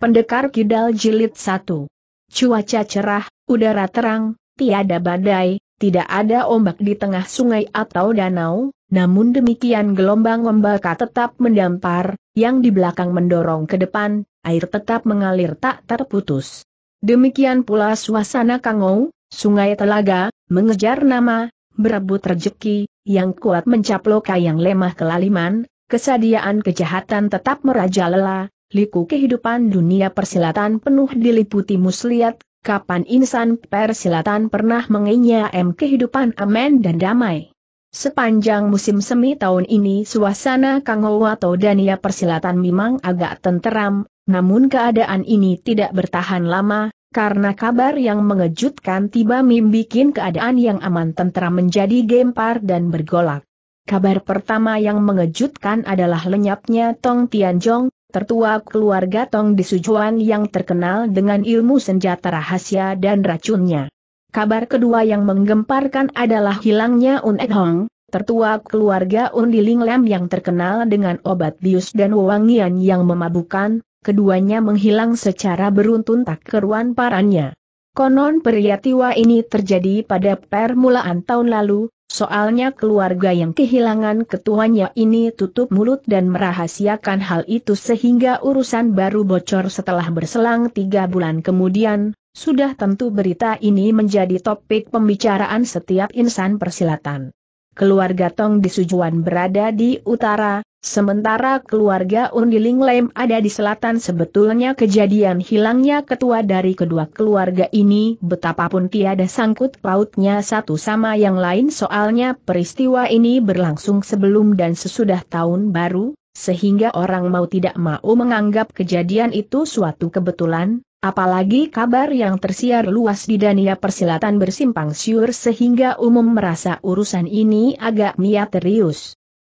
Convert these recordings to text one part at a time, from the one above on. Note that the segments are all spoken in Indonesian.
Pendekar Kidal Jilid 1. Cuaca cerah, udara terang, tiada badai, tidak ada ombak di tengah sungai atau danau, namun demikian gelombang membaka tetap mendampar, yang di belakang mendorong ke depan, air tetap mengalir tak terputus. Demikian pula suasana Kangou, sungai telaga, mengejar nama, berebut rejeki, yang kuat mencaplok yang lemah kelaliman, kesadiaan kejahatan tetap merajalela, liku kehidupan dunia persilatan penuh diliputi muslihat, kapan insan persilatan pernah mengenyam kehidupan aman dan damai. Sepanjang musim semi tahun ini suasana Kangowato Dania Persilatan memang agak tenteram, namun keadaan ini tidak bertahan lama, karena kabar yang mengejutkan tiba membuat keadaan yang aman tenteram menjadi gempar dan bergolak. Kabar pertama yang mengejutkan adalah lenyapnya Tong Tianjong, tertua keluarga Tong di Sujuan yang terkenal dengan ilmu senjata rahasia dan racunnya. Kabar kedua yang menggemparkan adalah hilangnya Un Ed Hong, tertua keluarga Un Di Ling Lam yang terkenal dengan obat bius dan wangian yang memabukan, keduanya menghilang secara beruntun tak keruan parannya. Konon pria ini terjadi pada permulaan tahun lalu, soalnya keluarga yang kehilangan ketuanya ini tutup mulut dan merahasiakan hal itu sehingga urusan baru bocor setelah berselang tiga bulan kemudian, sudah tentu berita ini menjadi topik pembicaraan setiap insan persilatan. Keluarga Tong di Sujuan berada di utara, Sementara keluarga Undiling Lem ada di selatan sebetulnya kejadian hilangnya ketua dari kedua keluarga ini betapapun tiada sangkut pautnya satu sama yang lain soalnya peristiwa ini berlangsung sebelum dan sesudah tahun baru, sehingga orang mau tidak mau menganggap kejadian itu suatu kebetulan, apalagi kabar yang tersiar luas di Dania persilatan bersimpang siur sehingga umum merasa urusan ini agak niat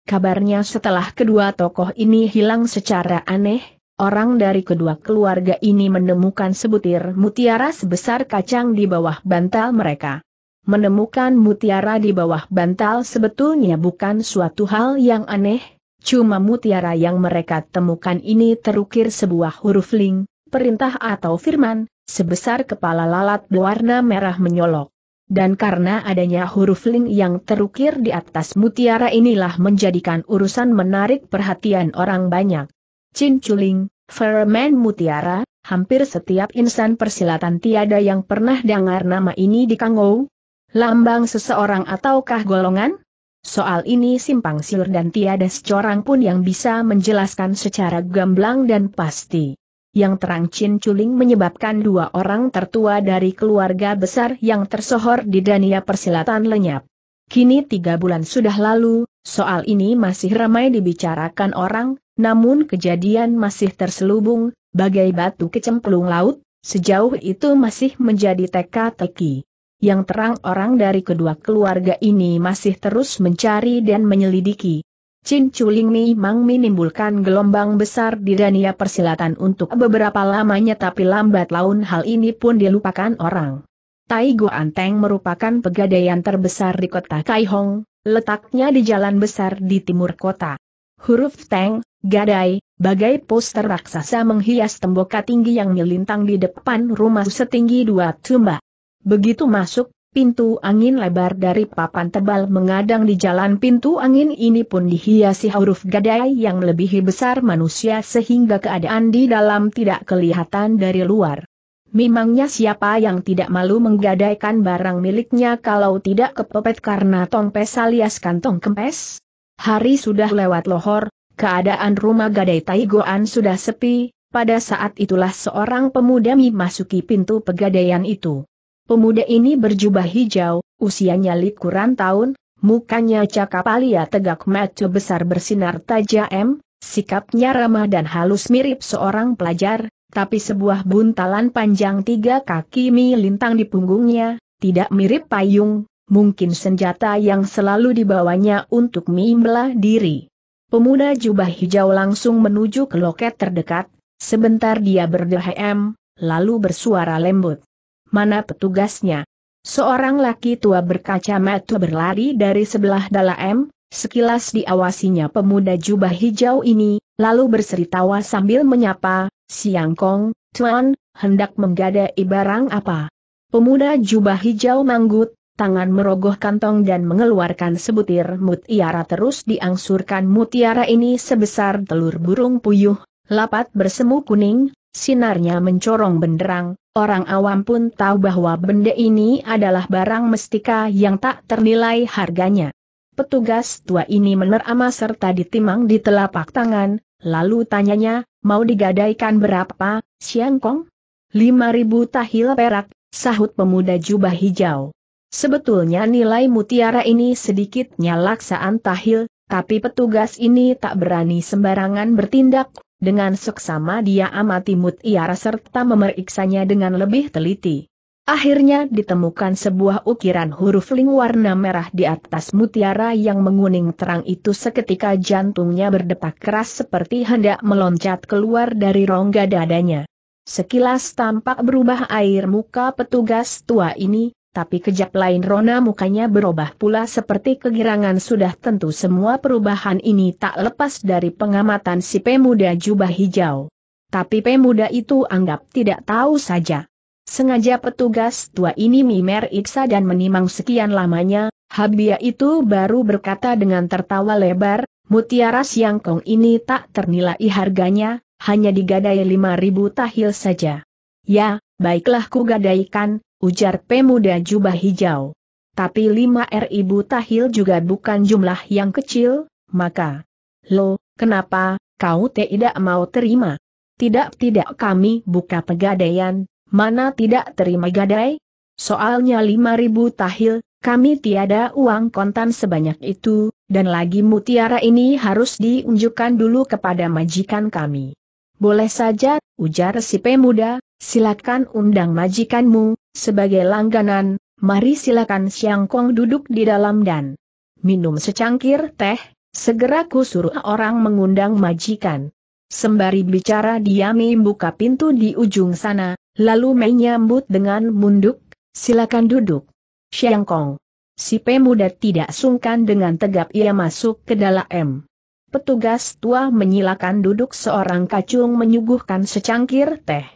Kabarnya setelah kedua tokoh ini hilang secara aneh, orang dari kedua keluarga ini menemukan sebutir mutiara sebesar kacang di bawah bantal mereka. Menemukan mutiara di bawah bantal sebetulnya bukan suatu hal yang aneh, cuma mutiara yang mereka temukan ini terukir sebuah huruf ling, perintah atau firman, sebesar kepala lalat berwarna merah menyolok dan karena adanya huruf ling yang terukir di atas mutiara inilah menjadikan urusan menarik perhatian orang banyak. Cinculing, Fermen Mutiara, hampir setiap insan persilatan tiada yang pernah dengar nama ini di Kangou. Lambang seseorang ataukah golongan? Soal ini simpang siur dan tiada seorang pun yang bisa menjelaskan secara gamblang dan pasti yang terang Chin Chuling menyebabkan dua orang tertua dari keluarga besar yang tersohor di Dania Persilatan lenyap. Kini tiga bulan sudah lalu, soal ini masih ramai dibicarakan orang, namun kejadian masih terselubung, bagai batu kecemplung laut, sejauh itu masih menjadi teka-teki. Yang terang orang dari kedua keluarga ini masih terus mencari dan menyelidiki. Chin Chuling mang menimbulkan gelombang besar di Dania persilatan untuk beberapa lamanya tapi lambat laun hal ini pun dilupakan orang. Tai Teng merupakan pegadaian terbesar di kota Kaihong, letaknya di jalan besar di timur kota. Huruf Teng, gadai, bagai poster raksasa menghias tembok tinggi yang melintang di depan rumah setinggi dua tumba. Begitu masuk, Pintu angin lebar dari papan tebal mengadang di jalan pintu angin ini pun dihiasi huruf gadai yang lebih besar manusia sehingga keadaan di dalam tidak kelihatan dari luar. Memangnya siapa yang tidak malu menggadaikan barang miliknya kalau tidak kepepet karena tongpes alias kantong kempes? Hari sudah lewat lohor, keadaan rumah gadai Taigoan sudah sepi, pada saat itulah seorang pemuda memasuki pintu pegadaian itu. Pemuda ini berjubah hijau, usianya likuran tahun, mukanya cakap alia tegak mata besar bersinar tajam, sikapnya ramah dan halus mirip seorang pelajar, tapi sebuah buntalan panjang tiga kaki melintang di punggungnya, tidak mirip payung, mungkin senjata yang selalu dibawanya untuk membelah diri. Pemuda jubah hijau langsung menuju ke loket terdekat, sebentar dia berdehem, lalu bersuara lembut. Mana petugasnya? Seorang laki tua berkacamata berlari dari sebelah dalam, sekilas diawasinya pemuda jubah hijau ini, lalu berseri tawa sambil menyapa, Siang Kong, Tuan, hendak menggadai barang apa? Pemuda jubah hijau manggut, tangan merogoh kantong dan mengeluarkan sebutir mutiara terus diangsurkan mutiara ini sebesar telur burung puyuh, lapat bersemu kuning, Sinarnya mencorong benderang, orang awam pun tahu bahwa benda ini adalah barang mestika yang tak ternilai harganya. Petugas tua ini menerama serta ditimang di telapak tangan, lalu tanyanya, mau digadaikan berapa, Siangkong? Lima ribu tahil perak, sahut pemuda jubah hijau. Sebetulnya nilai mutiara ini sedikitnya laksaan tahil, tapi petugas ini tak berani sembarangan bertindak, dengan seksama dia amati mutiara serta memeriksanya dengan lebih teliti. Akhirnya ditemukan sebuah ukiran huruf ling warna merah di atas mutiara yang menguning terang itu seketika jantungnya berdetak keras seperti hendak meloncat keluar dari rongga dadanya. Sekilas tampak berubah air muka petugas tua ini, tapi kejap lain rona mukanya berubah pula seperti kegirangan sudah tentu semua perubahan ini tak lepas dari pengamatan si pemuda jubah hijau. Tapi pemuda itu anggap tidak tahu saja. Sengaja petugas tua ini mimer iksa dan menimang sekian lamanya, Habia itu baru berkata dengan tertawa lebar, mutiara siang kong ini tak ternilai harganya, hanya digadai lima ribu tahil saja. Ya, baiklah ku gadaikan ujar pemuda jubah hijau. Tapi 5 ribu tahil juga bukan jumlah yang kecil, maka, lo, kenapa, kau tidak mau terima? Tidak-tidak kami buka pegadaian, mana tidak terima gadai? Soalnya lima ribu tahil, kami tiada uang kontan sebanyak itu, dan lagi mutiara ini harus diunjukkan dulu kepada majikan kami. Boleh saja, ujar si pemuda, Silakan undang majikanmu, sebagai langganan, mari silakan Siang Kong duduk di dalam dan minum secangkir teh, segera kusuruh orang mengundang majikan. Sembari bicara dia membuka pintu di ujung sana, lalu menyambut dengan munduk, silakan duduk. Siang Kong. Si pemuda tidak sungkan dengan tegap ia masuk ke dalam. Petugas tua menyilakan duduk seorang kacung menyuguhkan secangkir teh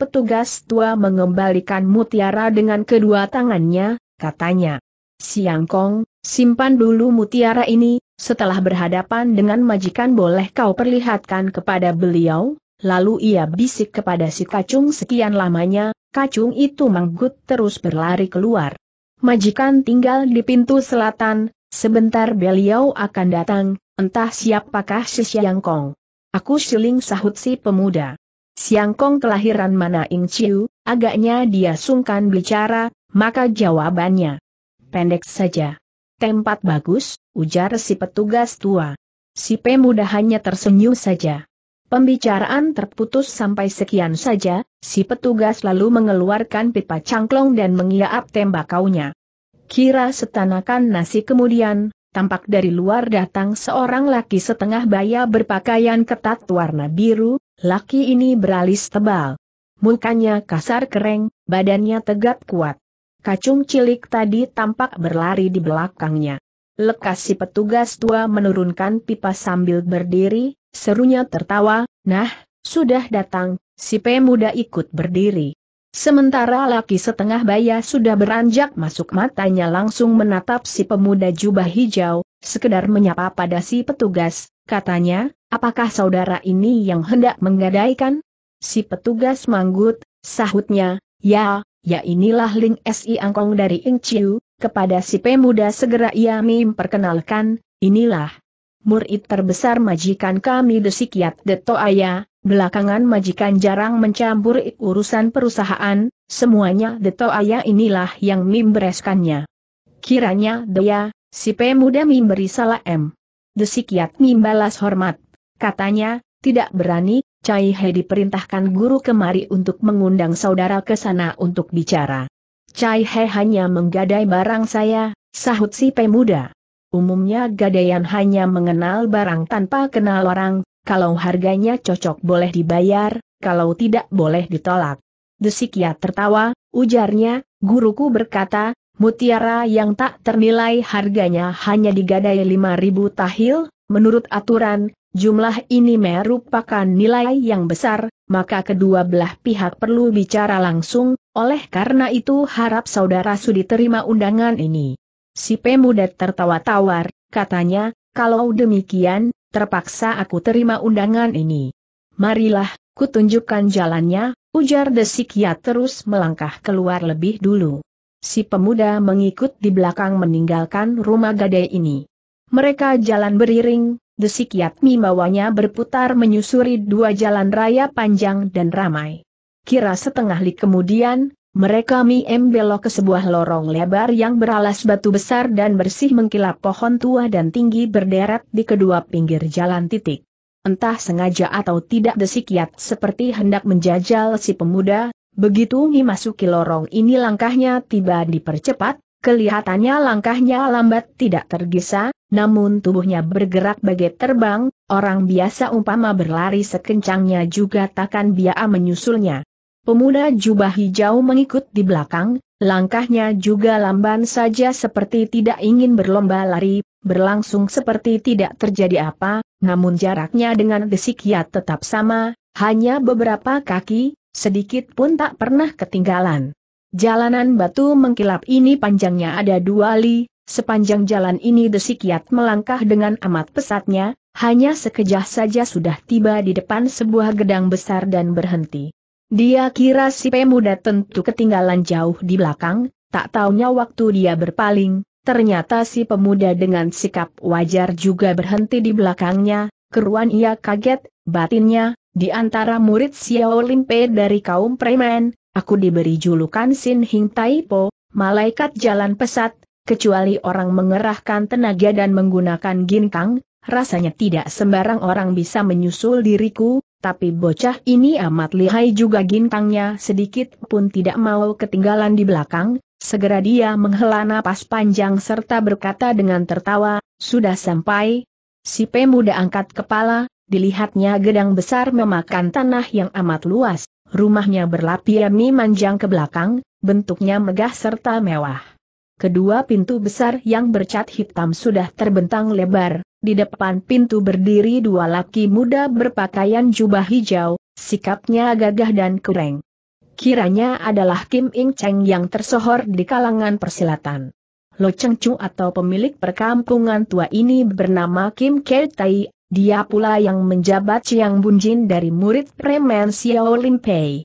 petugas tua mengembalikan mutiara dengan kedua tangannya, katanya. Siang Kong, simpan dulu mutiara ini, setelah berhadapan dengan majikan boleh kau perlihatkan kepada beliau, lalu ia bisik kepada si kacung sekian lamanya, kacung itu manggut terus berlari keluar. Majikan tinggal di pintu selatan, sebentar beliau akan datang, entah siapakah si Siang Kong. Aku siling sahut si pemuda. Siangkong kelahiran mana Ing Chiu, agaknya dia sungkan bicara, maka jawabannya pendek saja. Tempat bagus, ujar si petugas tua. Si pemuda hanya tersenyum saja. Pembicaraan terputus sampai sekian saja, si petugas lalu mengeluarkan pipa cangklong dan mengiap tembakaunya. Kira setanakan nasi kemudian, tampak dari luar datang seorang laki setengah baya berpakaian ketat warna biru, Laki ini beralis tebal. Mukanya kasar kering, badannya tegap kuat. Kacung cilik tadi tampak berlari di belakangnya. Lekas si petugas tua menurunkan pipa sambil berdiri, serunya tertawa, nah, sudah datang, si pemuda ikut berdiri. Sementara laki setengah baya sudah beranjak masuk matanya langsung menatap si pemuda jubah hijau, sekedar menyapa pada si petugas, katanya, Apakah saudara ini yang hendak menggadaikan? Si petugas manggut, sahutnya, ya, ya inilah Ling Si Angkong dari Ing Chiu, kepada si pemuda segera ia memperkenalkan, inilah. Murid terbesar majikan kami desikiat de Toaya, belakangan majikan jarang mencampur urusan perusahaan, semuanya de Toaya inilah yang membereskannya. Kiranya dea, si pemuda memberi salam. Desikiat membalas hormat. Katanya, tidak berani, Cai He diperintahkan guru kemari untuk mengundang saudara ke sana untuk bicara. Cai He hanya menggadai barang saya, sahut si pemuda. Umumnya gadaian hanya mengenal barang tanpa kenal orang, kalau harganya cocok boleh dibayar, kalau tidak boleh ditolak. Desikia tertawa, ujarnya, guruku berkata, mutiara yang tak ternilai harganya hanya digadai 5.000 tahil, menurut aturan, Jumlah ini merupakan nilai yang besar, maka kedua belah pihak perlu bicara langsung, oleh karena itu harap saudara Sudi terima undangan ini. Si pemuda tertawa tawar, katanya, kalau demikian, terpaksa aku terima undangan ini. Marilah, kutunjukkan jalannya, ujar Desikia terus melangkah keluar lebih dulu. Si pemuda mengikut di belakang meninggalkan rumah gadai ini. Mereka jalan beriring, desik Yatmi bawanya berputar menyusuri dua jalan raya panjang dan ramai. Kira setengah li kemudian, mereka miem belok ke sebuah lorong lebar yang beralas batu besar dan bersih mengkilap pohon tua dan tinggi berderet di kedua pinggir jalan titik. Entah sengaja atau tidak desik Yat seperti hendak menjajal si pemuda, Begitu memasuki lorong ini langkahnya tiba dipercepat, kelihatannya langkahnya lambat tidak tergesa, namun tubuhnya bergerak bagai terbang, orang biasa umpama berlari sekencangnya juga takkan biaa menyusulnya. Pemuda jubah hijau mengikut di belakang, langkahnya juga lamban saja seperti tidak ingin berlomba lari, berlangsung seperti tidak terjadi apa, namun jaraknya dengan desikiat tetap sama, hanya beberapa kaki, sedikit pun tak pernah ketinggalan. Jalanan batu mengkilap ini panjangnya ada dua li, Sepanjang jalan ini Desikiat melangkah dengan amat pesatnya, hanya sekejap saja sudah tiba di depan sebuah gedang besar dan berhenti. Dia kira si pemuda tentu ketinggalan jauh di belakang, tak taunya waktu dia berpaling, ternyata si pemuda dengan sikap wajar juga berhenti di belakangnya, keruan ia kaget, batinnya, di antara murid Xiao Limpe dari kaum preman, aku diberi julukan Sin Hing Taipo, malaikat jalan pesat, kecuali orang mengerahkan tenaga dan menggunakan gintang, rasanya tidak sembarang orang bisa menyusul diriku, tapi bocah ini amat lihai juga gintangnya sedikit pun tidak mau ketinggalan di belakang, segera dia menghela napas panjang serta berkata dengan tertawa, sudah sampai, si pemuda angkat kepala, dilihatnya gedang besar memakan tanah yang amat luas, rumahnya berlapiani manjang ke belakang, bentuknya megah serta mewah. Kedua pintu besar yang bercat hitam sudah terbentang lebar, di depan pintu berdiri dua laki muda berpakaian jubah hijau, sikapnya gagah dan keren. Kiranya adalah Kim Ing Cheng yang tersohor di kalangan persilatan. Lo Cheng Chu atau pemilik perkampungan tua ini bernama Kim Keltai. Tai, dia pula yang menjabat Chiang Bunjin dari murid Premen Xiao Lim Pei.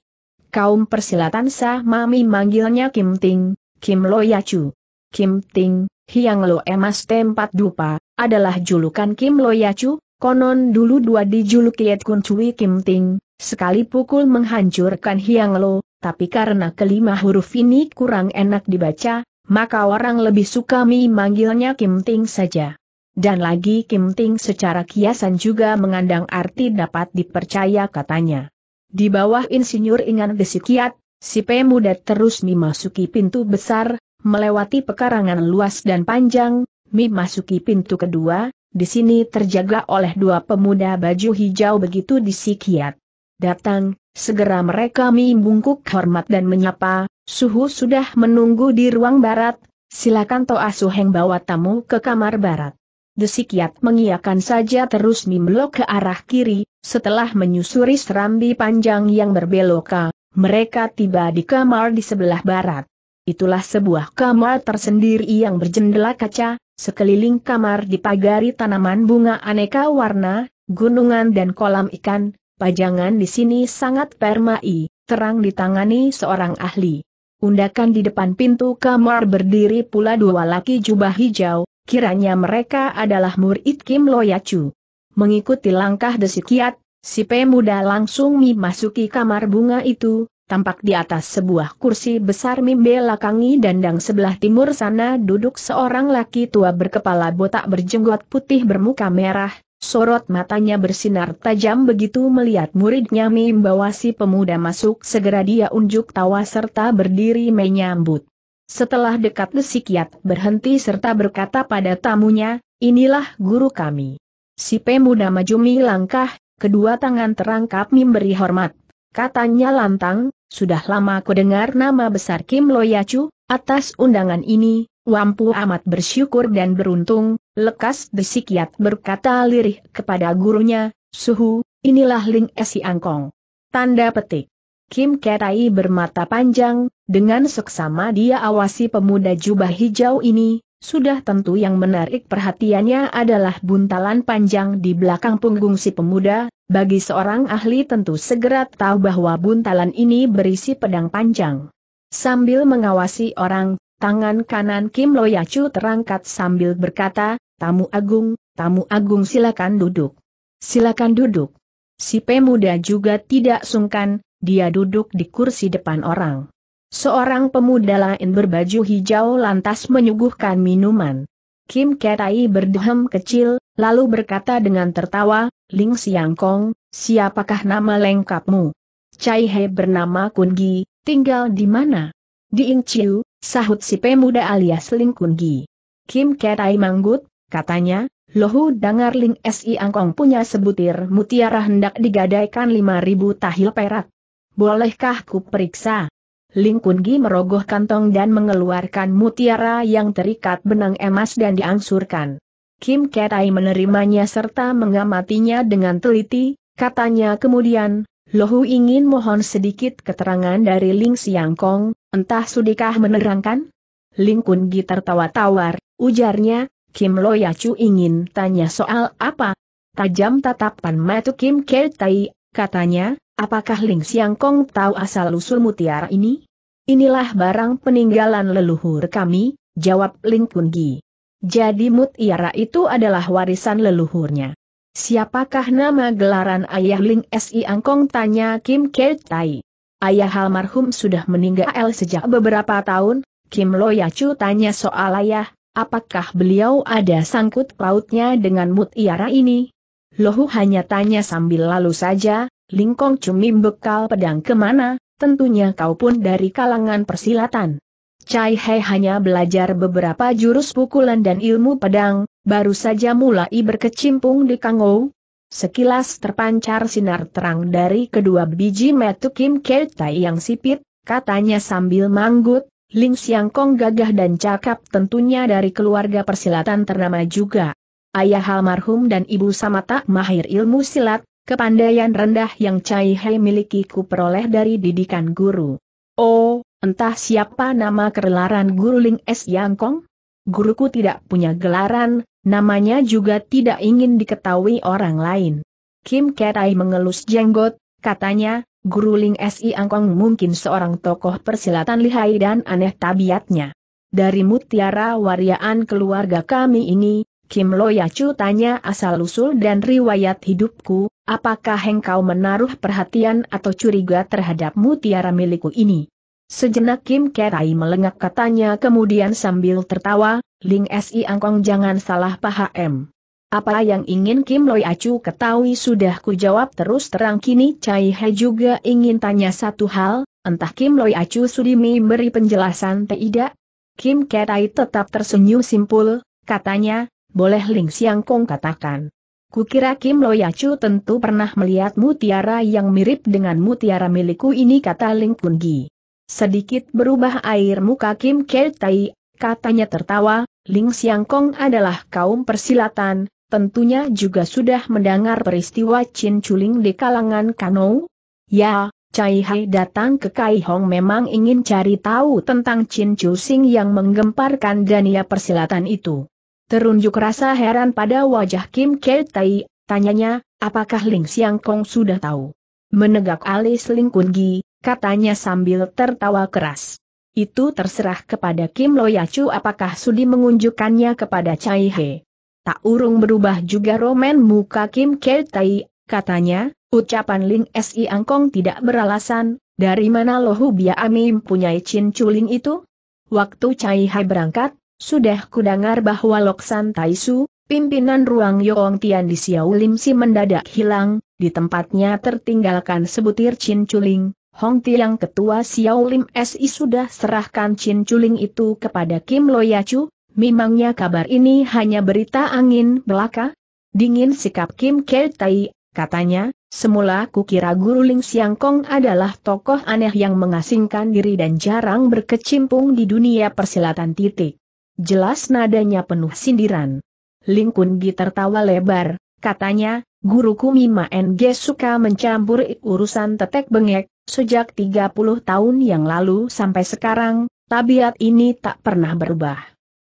Kaum persilatan Sah Mami manggilnya Kim Ting, Kim Lo Ya Chu. Kim Ting, Hiang Lo Emas Tempat Dupa, adalah julukan Kim Lo Yacu, konon dulu dua dijuluki Yat Kun Cui Kim Ting, sekali pukul menghancurkan Hiang Lo, tapi karena kelima huruf ini kurang enak dibaca, maka orang lebih suka memanggilnya Kim Ting saja. Dan lagi Kim Ting secara kiasan juga mengandang arti dapat dipercaya katanya. Di bawah insinyur Ingan Desikiat, si pemuda terus memasuki pintu besar, Melewati pekarangan luas dan panjang, Mi masuki pintu kedua, di sini terjaga oleh dua pemuda baju hijau begitu disikiat. Datang, segera mereka Mi bungkuk hormat dan menyapa, Suhu sudah menunggu di ruang barat, silakan Toa Suheng bawa tamu ke kamar barat. Desikiat mengiakan saja terus memblok ke arah kiri, setelah menyusuri serambi panjang yang berbeloka, mereka tiba di kamar di sebelah barat. Itulah sebuah kamar tersendiri yang berjendela kaca, sekeliling kamar dipagari tanaman bunga aneka warna, gunungan dan kolam ikan, pajangan di sini sangat permai, terang ditangani seorang ahli. Undakan di depan pintu kamar berdiri pula dua laki jubah hijau, kiranya mereka adalah murid Kim Loyacu. Mengikuti langkah desikiat, si pemuda langsung memasuki kamar bunga itu, tampak di atas sebuah kursi besar lakangi dandang sebelah timur sana duduk seorang laki tua berkepala botak berjenggot putih bermuka merah, sorot matanya bersinar tajam begitu melihat muridnya membawa si pemuda masuk segera dia unjuk tawa serta berdiri menyambut. Setelah dekat desikiat berhenti serta berkata pada tamunya, inilah guru kami. Si pemuda maju langkah, kedua tangan terangkap memberi hormat. Katanya lantang, sudah lama ku dengar nama besar Kim Loyacu, atas undangan ini, Wampu amat bersyukur dan beruntung, lekas desikiat berkata lirih kepada gurunya, Suhu, inilah Ling Esi Angkong. Tanda petik. Kim Ketai bermata panjang, dengan seksama dia awasi pemuda jubah hijau ini, sudah tentu yang menarik perhatiannya adalah buntalan panjang di belakang punggung si pemuda, bagi seorang ahli tentu segera tahu bahwa buntalan ini berisi pedang panjang. Sambil mengawasi orang, tangan kanan Kim Loyacu terangkat sambil berkata, Tamu Agung, Tamu Agung silakan duduk. Silakan duduk. Si pemuda juga tidak sungkan, dia duduk di kursi depan orang. Seorang pemuda lain berbaju hijau lantas menyuguhkan minuman. Kim Ketai berdehem kecil, lalu berkata dengan tertawa, Ling Siang siapakah nama lengkapmu? Chai He bernama Kun Gi, tinggal di mana? Di Ing Chiu, sahut si pemuda alias Ling Kun Gi. Kim Ketai manggut, katanya, Lohu dengar Ling Si Angkong punya sebutir mutiara hendak digadaikan lima ribu tahil perak. Bolehkah ku periksa? Ling Kun merogoh kantong dan mengeluarkan mutiara yang terikat benang emas dan diangsurkan. Kim Ketai menerimanya serta mengamatinya dengan teliti, katanya kemudian, Lohu ingin mohon sedikit keterangan dari Ling Siangkong, entah sudikah menerangkan? Ling Kun tertawa tawar, ujarnya, Kim Lo Yacu ingin tanya soal apa? Tajam tatapan mata Kim Ketai, katanya, Apakah Ling Siang Kong tahu asal-usul mutiara ini? Inilah barang peninggalan leluhur kami, jawab Ling Kun Gi. Jadi mutiara itu adalah warisan leluhurnya. Siapakah nama gelaran ayah Ling Si Angkong tanya Kim Keltai. Tai. Ayah almarhum sudah meninggal sejak beberapa tahun, Kim Lo Yachu tanya soal ayah, apakah beliau ada sangkut pautnya dengan mutiara ini? Lohu hanya tanya sambil lalu saja, Lingkong cumi bekal pedang kemana, tentunya kau pun dari kalangan persilatan. Cai He hanya belajar beberapa jurus pukulan dan ilmu pedang, baru saja mulai berkecimpung di Kangou. Sekilas terpancar sinar terang dari kedua biji metu Kim Kertai yang sipit, katanya sambil manggut, Ling Siang Kong gagah dan cakap tentunya dari keluarga persilatan ternama juga. Ayah almarhum dan ibu sama tak mahir ilmu silat, Kepandaian rendah yang Cai Hei miliki ku peroleh dari didikan guru. Oh, entah siapa nama kerelaran guru Ling S. Yang Kong? Guruku tidak punya gelaran, namanya juga tidak ingin diketahui orang lain. Kim Ketai mengelus jenggot, katanya, Guru Ling S.I. Angkong mungkin seorang tokoh persilatan lihai dan aneh tabiatnya. Dari mutiara wariaan keluarga kami ini, Kim Loyacu tanya asal-usul dan riwayat hidupku, apakah engkau menaruh perhatian atau curiga terhadap mutiara milikku ini? Sejenak Kim Kerai melengak katanya kemudian sambil tertawa, Ling Si Angkong jangan salah paham. Apa yang ingin Kim Loi Acu ya ketahui sudah kujawab terus terang kini Chai He juga ingin tanya satu hal, entah Kim Loi Acu ya sudi memberi penjelasan tidak? Kim Kerai tetap tersenyum simpul, katanya, boleh Ling Siang Kong katakan. Kukira Kim Loyacu tentu pernah melihat mutiara yang mirip dengan mutiara milikku ini kata Ling Kun Gi. Sedikit berubah air muka Kim Keltai katanya tertawa, Ling Siang Kong adalah kaum persilatan, tentunya juga sudah mendengar peristiwa Chin Chuling di kalangan Kano? Ya, Cai Hai datang ke Kai Hong memang ingin cari tahu tentang Chin Chu yang menggemparkan dunia persilatan itu. Terunjuk rasa heran pada wajah Kim Kei Tai, tanyanya, apakah Ling Siang Kong sudah tahu? Menegak alis Ling Kun Gi, katanya sambil tertawa keras. Itu terserah kepada Kim Loyacu apakah sudi mengunjukkannya kepada Chai He. Tak urung berubah juga romen muka Kim Kei Tai, katanya, ucapan Ling Si Angkong tidak beralasan, dari mana lohu bia ami mempunyai Chin Chuling itu? Waktu Chai He berangkat, sudah kudengar bahwa Loksan Taisu, pimpinan ruang Yong Tian di Xiao Lim Si mendadak hilang, di tempatnya tertinggalkan sebutir Chin Chuling, Hong Tiang ketua Xiao Lim SI sudah serahkan Chin Chuling itu kepada Kim Loyacu, memangnya kabar ini hanya berita angin belaka? Dingin sikap Kim Keltai, katanya, semula kukira Guru Ling Siang Kong adalah tokoh aneh yang mengasingkan diri dan jarang berkecimpung di dunia persilatan titik. Jelas nadanya penuh sindiran. Ling Kun tertawa lebar, katanya, guruku Mima NG suka mencampur urusan tetek bengek, sejak 30 tahun yang lalu sampai sekarang, tabiat ini tak pernah berubah.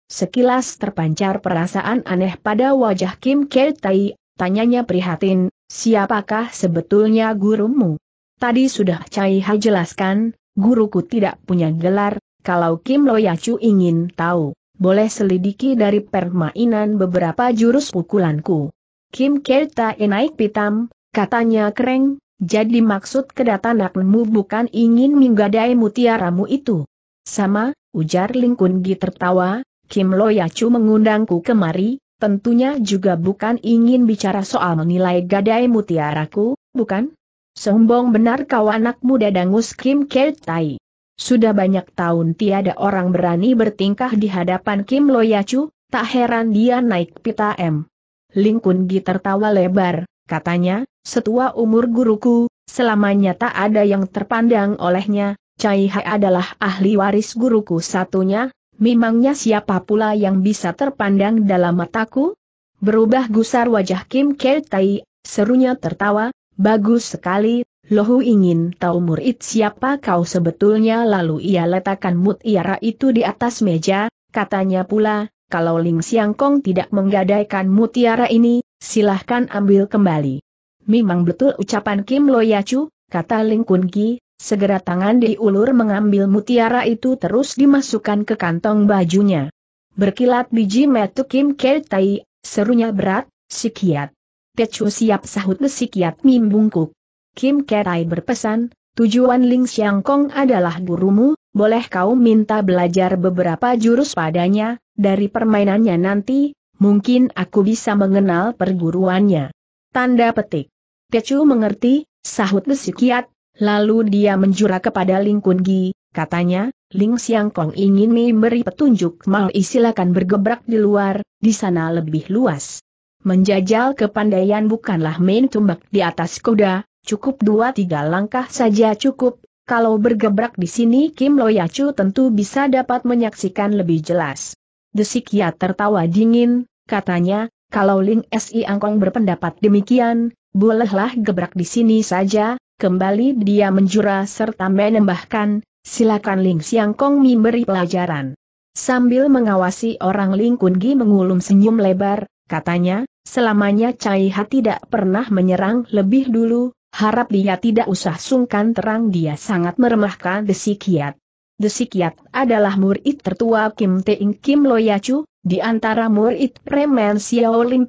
Sekilas terpancar perasaan aneh pada wajah Kim Ke Tai, tanyanya prihatin, siapakah sebetulnya gurumu? Tadi sudah Cai Ha jelaskan, guruku tidak punya gelar, kalau Kim Lo Loyacu ingin tahu boleh selidiki dari permainan beberapa jurus pukulanku. Kim Kerta naik pitam, katanya kereng, jadi maksud kedatanganmu bukan ingin menggadai mutiaramu itu. Sama, ujar Lingkun Gi tertawa, Kim Lo Yacu mengundangku kemari, tentunya juga bukan ingin bicara soal menilai gadai mutiaraku, bukan? Sombong benar kau anak muda dangus Kim Kertai. Sudah banyak tahun tiada orang berani bertingkah di hadapan Kim Loyacu, tak heran dia naik pita M. Lingkungi tertawa lebar, katanya, setua umur guruku, selamanya tak ada yang terpandang olehnya, Cai Hai adalah ahli waris guruku satunya, memangnya siapa pula yang bisa terpandang dalam mataku? Berubah gusar wajah Kim Kertai, serunya tertawa, bagus sekali, Lohu ingin tahu murid siapa kau sebetulnya lalu ia letakkan mutiara itu di atas meja, katanya pula, kalau Ling Siang Kong tidak menggadaikan mutiara ini, silahkan ambil kembali. Memang betul ucapan Kim Loyacu, kata Ling Kun Gi, segera tangan diulur mengambil mutiara itu terus dimasukkan ke kantong bajunya. Berkilat biji metu Kim Kei Tai, serunya berat, sikiat. Tecu siap sahut sikiat bungkuk Kim Kerai berpesan, tujuan Ling Xiang Kong adalah gurumu, boleh kau minta belajar beberapa jurus padanya, dari permainannya nanti, mungkin aku bisa mengenal perguruannya. Tanda petik. Tecu mengerti, sahut besikiat, lalu dia menjura kepada Ling Kun Gi, katanya, Ling Xiang Kong ingin memberi petunjuk mal, silakan bergebrak di luar, di sana lebih luas. Menjajal kepandaian bukanlah main tumbak di atas kuda, Cukup dua-tiga langkah saja cukup, kalau bergebrak di sini Kim Loyacu tentu bisa dapat menyaksikan lebih jelas. Desik ya tertawa dingin, katanya, kalau Ling Si Angkong berpendapat demikian, bolehlah gebrak di sini saja, kembali dia menjura serta menambahkan, silakan Ling Siang Kong memberi pelajaran. Sambil mengawasi orang Ling Kun Gi mengulum senyum lebar, katanya, selamanya Cai Ha tidak pernah menyerang lebih dulu, Harap dia tidak usah sungkan terang dia sangat meremahkan desikiat. Desikiat adalah murid tertua Kim Teing Kim Loyacu, di antara murid Premen Xiao Lim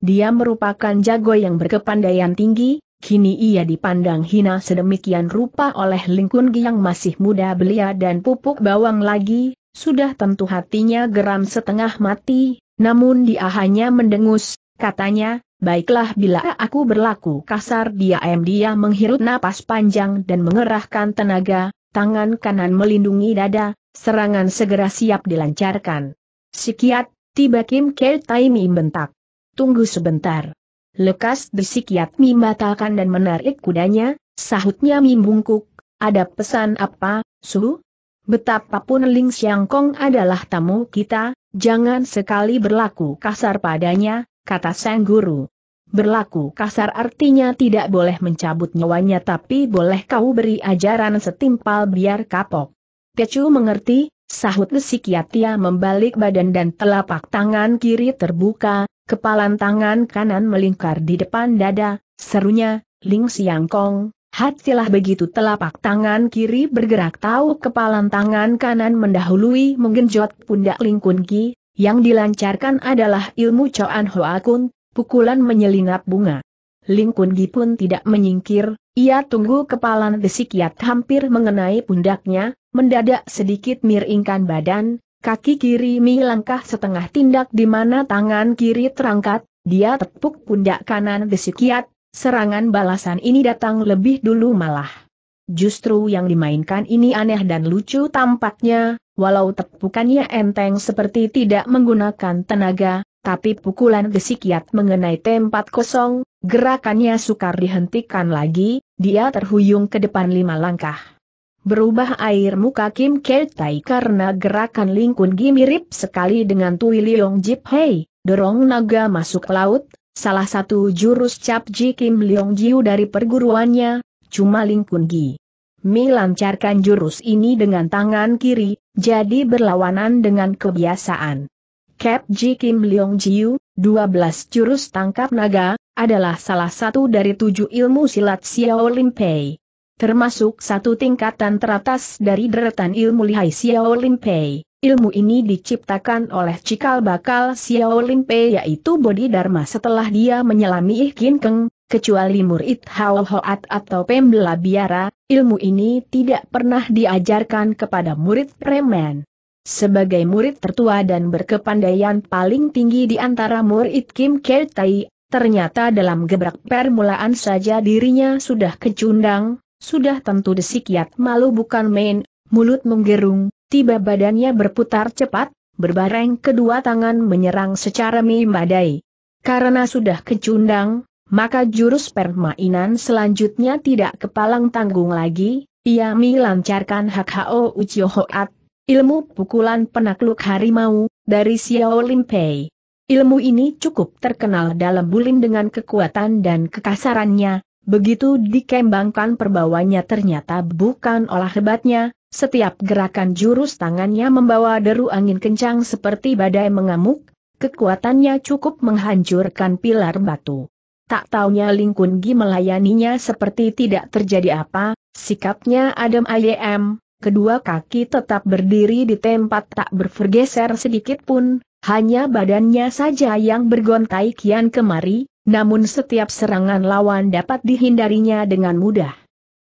Dia merupakan jago yang berkepandaian tinggi, kini ia dipandang hina sedemikian rupa oleh Lingkun yang masih muda belia dan pupuk bawang lagi, sudah tentu hatinya geram setengah mati, namun dia hanya mendengus, katanya, Baiklah bila aku berlaku kasar dia diam dia menghirup napas panjang dan mengerahkan tenaga, tangan kanan melindungi dada, serangan segera siap dilancarkan. Sikiat, tiba Kim Kel Taimi bentak. Tunggu sebentar. Lekas desikiat Mim batalkan dan menarik kudanya, sahutnya Mim bungkuk, ada pesan apa, Su? Betapapun Ling Xiangkong adalah tamu kita, jangan sekali berlaku kasar padanya, kata sang guru. Berlaku kasar artinya tidak boleh mencabut nyawanya tapi boleh kau beri ajaran setimpal biar kapok. Tecu mengerti, sahut Desikiatia membalik badan dan telapak tangan kiri terbuka, kepalan tangan kanan melingkar di depan dada, serunya, Ling Kong. hatilah begitu telapak tangan kiri bergerak tahu kepalan tangan kanan mendahului menggenjot pundak Ling Kun Ki, yang dilancarkan adalah ilmu Choan Hoa Kun, pukulan menyelinap bunga. Ling Kun Gi pun tidak menyingkir, ia tunggu kepalan besikiat hampir mengenai pundaknya, mendadak sedikit miringkan badan, kaki kiri mi setengah tindak di mana tangan kiri terangkat, dia tepuk pundak kanan besikiat, serangan balasan ini datang lebih dulu malah. Justru yang dimainkan ini aneh dan lucu tampaknya, walau tepukannya enteng seperti tidak menggunakan tenaga, tapi pukulan gesikiat mengenai tempat kosong, gerakannya sukar dihentikan lagi, dia terhuyung ke depan lima langkah. Berubah air muka Kim Ketai karena gerakan lingkun Gi mirip sekali dengan Tui Leong Jip Hei, dorong naga masuk laut, salah satu jurus cap Ji Kim Leong Jiu dari perguruannya, cuma Ling Kun Gi. Mi lancarkan jurus ini dengan tangan kiri, jadi berlawanan dengan kebiasaan. Cap Ji Kim Leong Jiu, 12 jurus tangkap naga, adalah salah satu dari tujuh ilmu silat Xiao Lim Pei. Termasuk satu tingkatan teratas dari deretan ilmu lihai Xiao Lim Pei. Ilmu ini diciptakan oleh cikal bakal Xiao Lim Pei yaitu Bodhidharma setelah dia menyelami Ikin Keng, Kecuali murid Hao Hoat atau pembela biara, ilmu ini tidak pernah diajarkan kepada murid preman. Sebagai murid tertua dan berkepandaian paling tinggi di antara murid Kim Kertai, ternyata dalam gebrak permulaan saja dirinya sudah kecundang, sudah tentu desikiat malu bukan main, mulut menggerung, tiba badannya berputar cepat, berbareng kedua tangan menyerang secara memadai. Karena sudah kecundang, maka jurus permainan selanjutnya tidak kepalang tanggung lagi, ia melancarkan O Uchiho Hoat, ilmu pukulan penakluk harimau, dari Xiao Limpei. Ilmu ini cukup terkenal dalam bulim dengan kekuatan dan kekasarannya, begitu dikembangkan perbawanya ternyata bukan olah hebatnya, setiap gerakan jurus tangannya membawa deru angin kencang seperti badai mengamuk, kekuatannya cukup menghancurkan pilar batu. Tak taunya Ling Kun Gi melayaninya seperti tidak terjadi apa, sikapnya adem ayem, kedua kaki tetap berdiri di tempat tak bergeser sedikit pun, hanya badannya saja yang bergontai kian kemari, namun setiap serangan lawan dapat dihindarinya dengan mudah.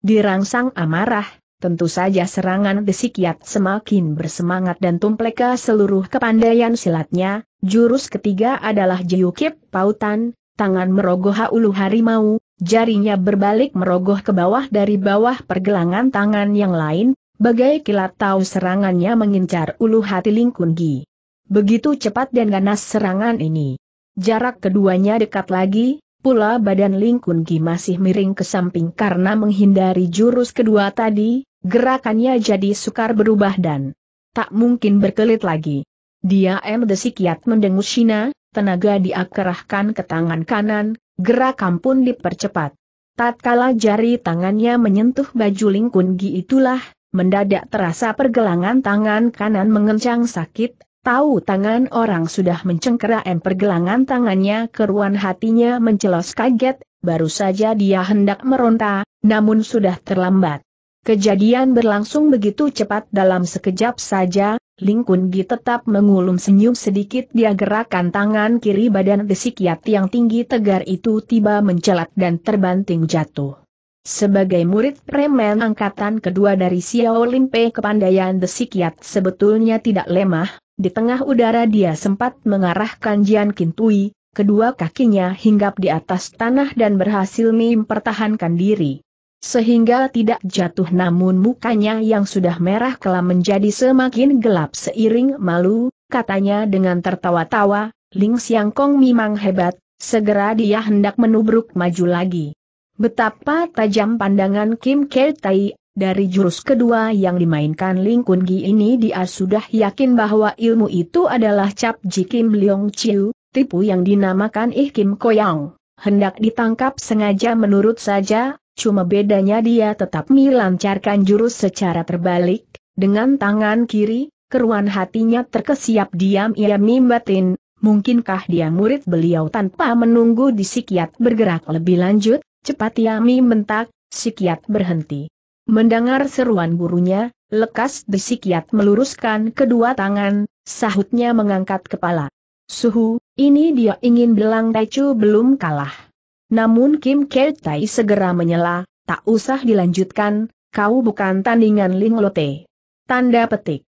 Dirangsang amarah, tentu saja serangan besikiat semakin bersemangat dan tumpleka seluruh kepandaian silatnya, jurus ketiga adalah jiukip pautan, tangan merogoh ulu harimau, jarinya berbalik merogoh ke bawah dari bawah pergelangan tangan yang lain, bagai kilat tahu serangannya mengincar ulu hati Lingkungi. Begitu cepat dan ganas serangan ini. Jarak keduanya dekat lagi, pula badan Lingkun masih miring ke samping karena menghindari jurus kedua tadi, gerakannya jadi sukar berubah dan tak mungkin berkelit lagi. Dia M. Desikiat mendengus Shina, tenaga diakerahkan ke tangan kanan, gerakan pun dipercepat. Tatkala jari tangannya menyentuh baju lingkun itulah, mendadak terasa pergelangan tangan kanan mengencang sakit, tahu tangan orang sudah mencengkeram pergelangan tangannya keruan hatinya mencelos kaget, baru saja dia hendak meronta, namun sudah terlambat. Kejadian berlangsung begitu cepat dalam sekejap saja, Ling Kun tetap mengulum senyum sedikit dia gerakan tangan kiri badan besikiat yang tinggi tegar itu tiba mencelat dan terbanting jatuh. Sebagai murid premen angkatan kedua dari Xiao Limpe kepandaian besikiat sebetulnya tidak lemah, di tengah udara dia sempat mengarahkan Jian Kintui, kedua kakinya hinggap di atas tanah dan berhasil mempertahankan diri sehingga tidak jatuh namun mukanya yang sudah merah kelam menjadi semakin gelap seiring malu, katanya dengan tertawa-tawa, Ling Siang Kong memang hebat, segera dia hendak menubruk maju lagi. Betapa tajam pandangan Kim Keltai Tai, dari jurus kedua yang dimainkan Ling Kun Gi ini dia sudah yakin bahwa ilmu itu adalah cap Ji Kim Leong Chiu, tipu yang dinamakan Ih Kim Koyang hendak ditangkap sengaja menurut saja, cuma bedanya dia tetap melancarkan jurus secara terbalik, dengan tangan kiri, keruan hatinya terkesiap diam ia mimbatin, mungkinkah dia murid beliau tanpa menunggu di disikiat bergerak lebih lanjut, cepat ia mimbentak, sikiat berhenti. Mendengar seruan gurunya, lekas di disikiat meluruskan kedua tangan, sahutnya mengangkat kepala. Suhu, ini dia ingin bilang Taichu belum kalah. Namun Kim Ke Tai segera menyela, tak usah dilanjutkan, kau bukan tandingan Ling Lote. Tanda petik.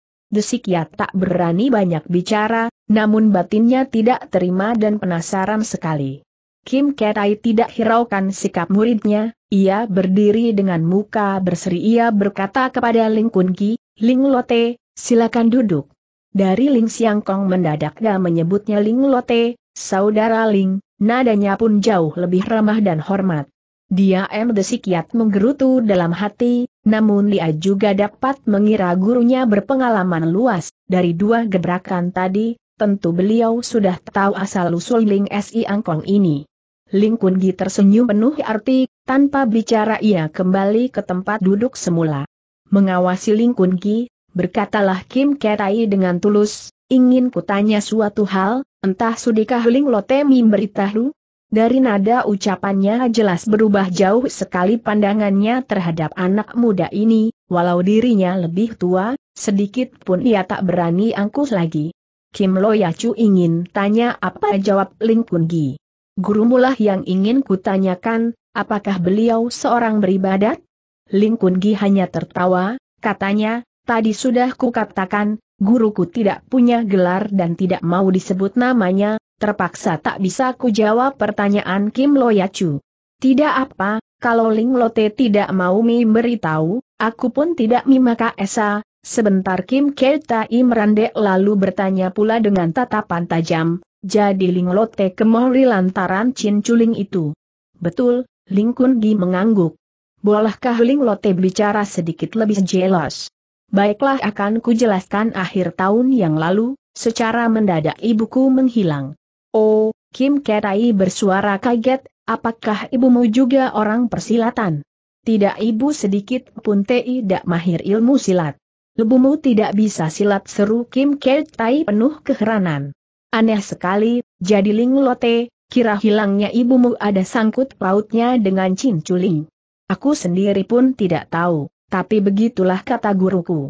ya tak berani banyak bicara, namun batinnya tidak terima dan penasaran sekali. Kim Tai tidak hiraukan sikap muridnya, ia berdiri dengan muka berseri ia berkata kepada Ling Kun Ki, Ling Lote, silakan duduk. Dari Ling Siang Kong mendadak gak menyebutnya Ling Lote, saudara Ling, nadanya pun jauh lebih ramah dan hormat. Dia M. Desikiat menggerutu dalam hati, namun dia juga dapat mengira gurunya berpengalaman luas, dari dua gebrakan tadi, tentu beliau sudah tahu asal-usul Ling Si Angkong ini. Ling Kun Gi tersenyum penuh arti, tanpa bicara ia kembali ke tempat duduk semula. Mengawasi Ling Kun Gi, berkatalah Kim Kerai dengan tulus, ingin kutanya suatu hal, entah sudikah Ling Lote memberitahu? Dari nada ucapannya jelas berubah jauh sekali pandangannya terhadap anak muda ini, walau dirinya lebih tua, sedikit pun ia tak berani angkuh lagi. Kim Loyacu ingin tanya apa jawab Ling Kun Gi. Gurumulah yang ingin kutanyakan, apakah beliau seorang beribadat? Ling Kun hanya tertawa, katanya, Tadi sudah kukatakan, guruku tidak punya gelar dan tidak mau disebut namanya, terpaksa tak bisa ku jawab pertanyaan Kim Loyacu. Tidak apa, kalau Ling Lote tidak mau mi beritahu, aku pun tidak mi maka esa, sebentar Kim Kertai merandek lalu bertanya pula dengan tatapan tajam, jadi Ling Lote kemohri lantaran Cin Chuling itu. Betul, Ling Kun Gi mengangguk. Bolehkah Ling Lote bicara sedikit lebih jelas? Baiklah akan kujelaskan akhir tahun yang lalu, secara mendadak ibuku menghilang. Oh, Kim Ketai bersuara kaget, apakah ibumu juga orang persilatan? Tidak ibu sedikit pun tidak mahir ilmu silat. Lebumu tidak bisa silat seru Kim Ketai penuh keheranan. Aneh sekali, jadi Ling Lote, kira hilangnya ibumu ada sangkut pautnya dengan Chin Chuling. Aku sendiri pun tidak tahu. Tapi begitulah kata guruku.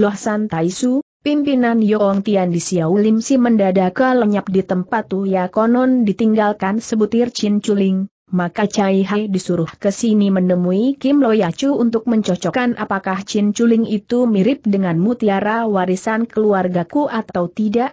Loh San Taisu, pimpinan Yong Tian di Xiao Lim Si mendadak lenyap di tempat Tuya konon ditinggalkan sebutir Chin maka Cai Hai disuruh ke sini menemui Kim ya Chu untuk mencocokkan apakah Chin itu mirip dengan mutiara warisan keluargaku atau tidak.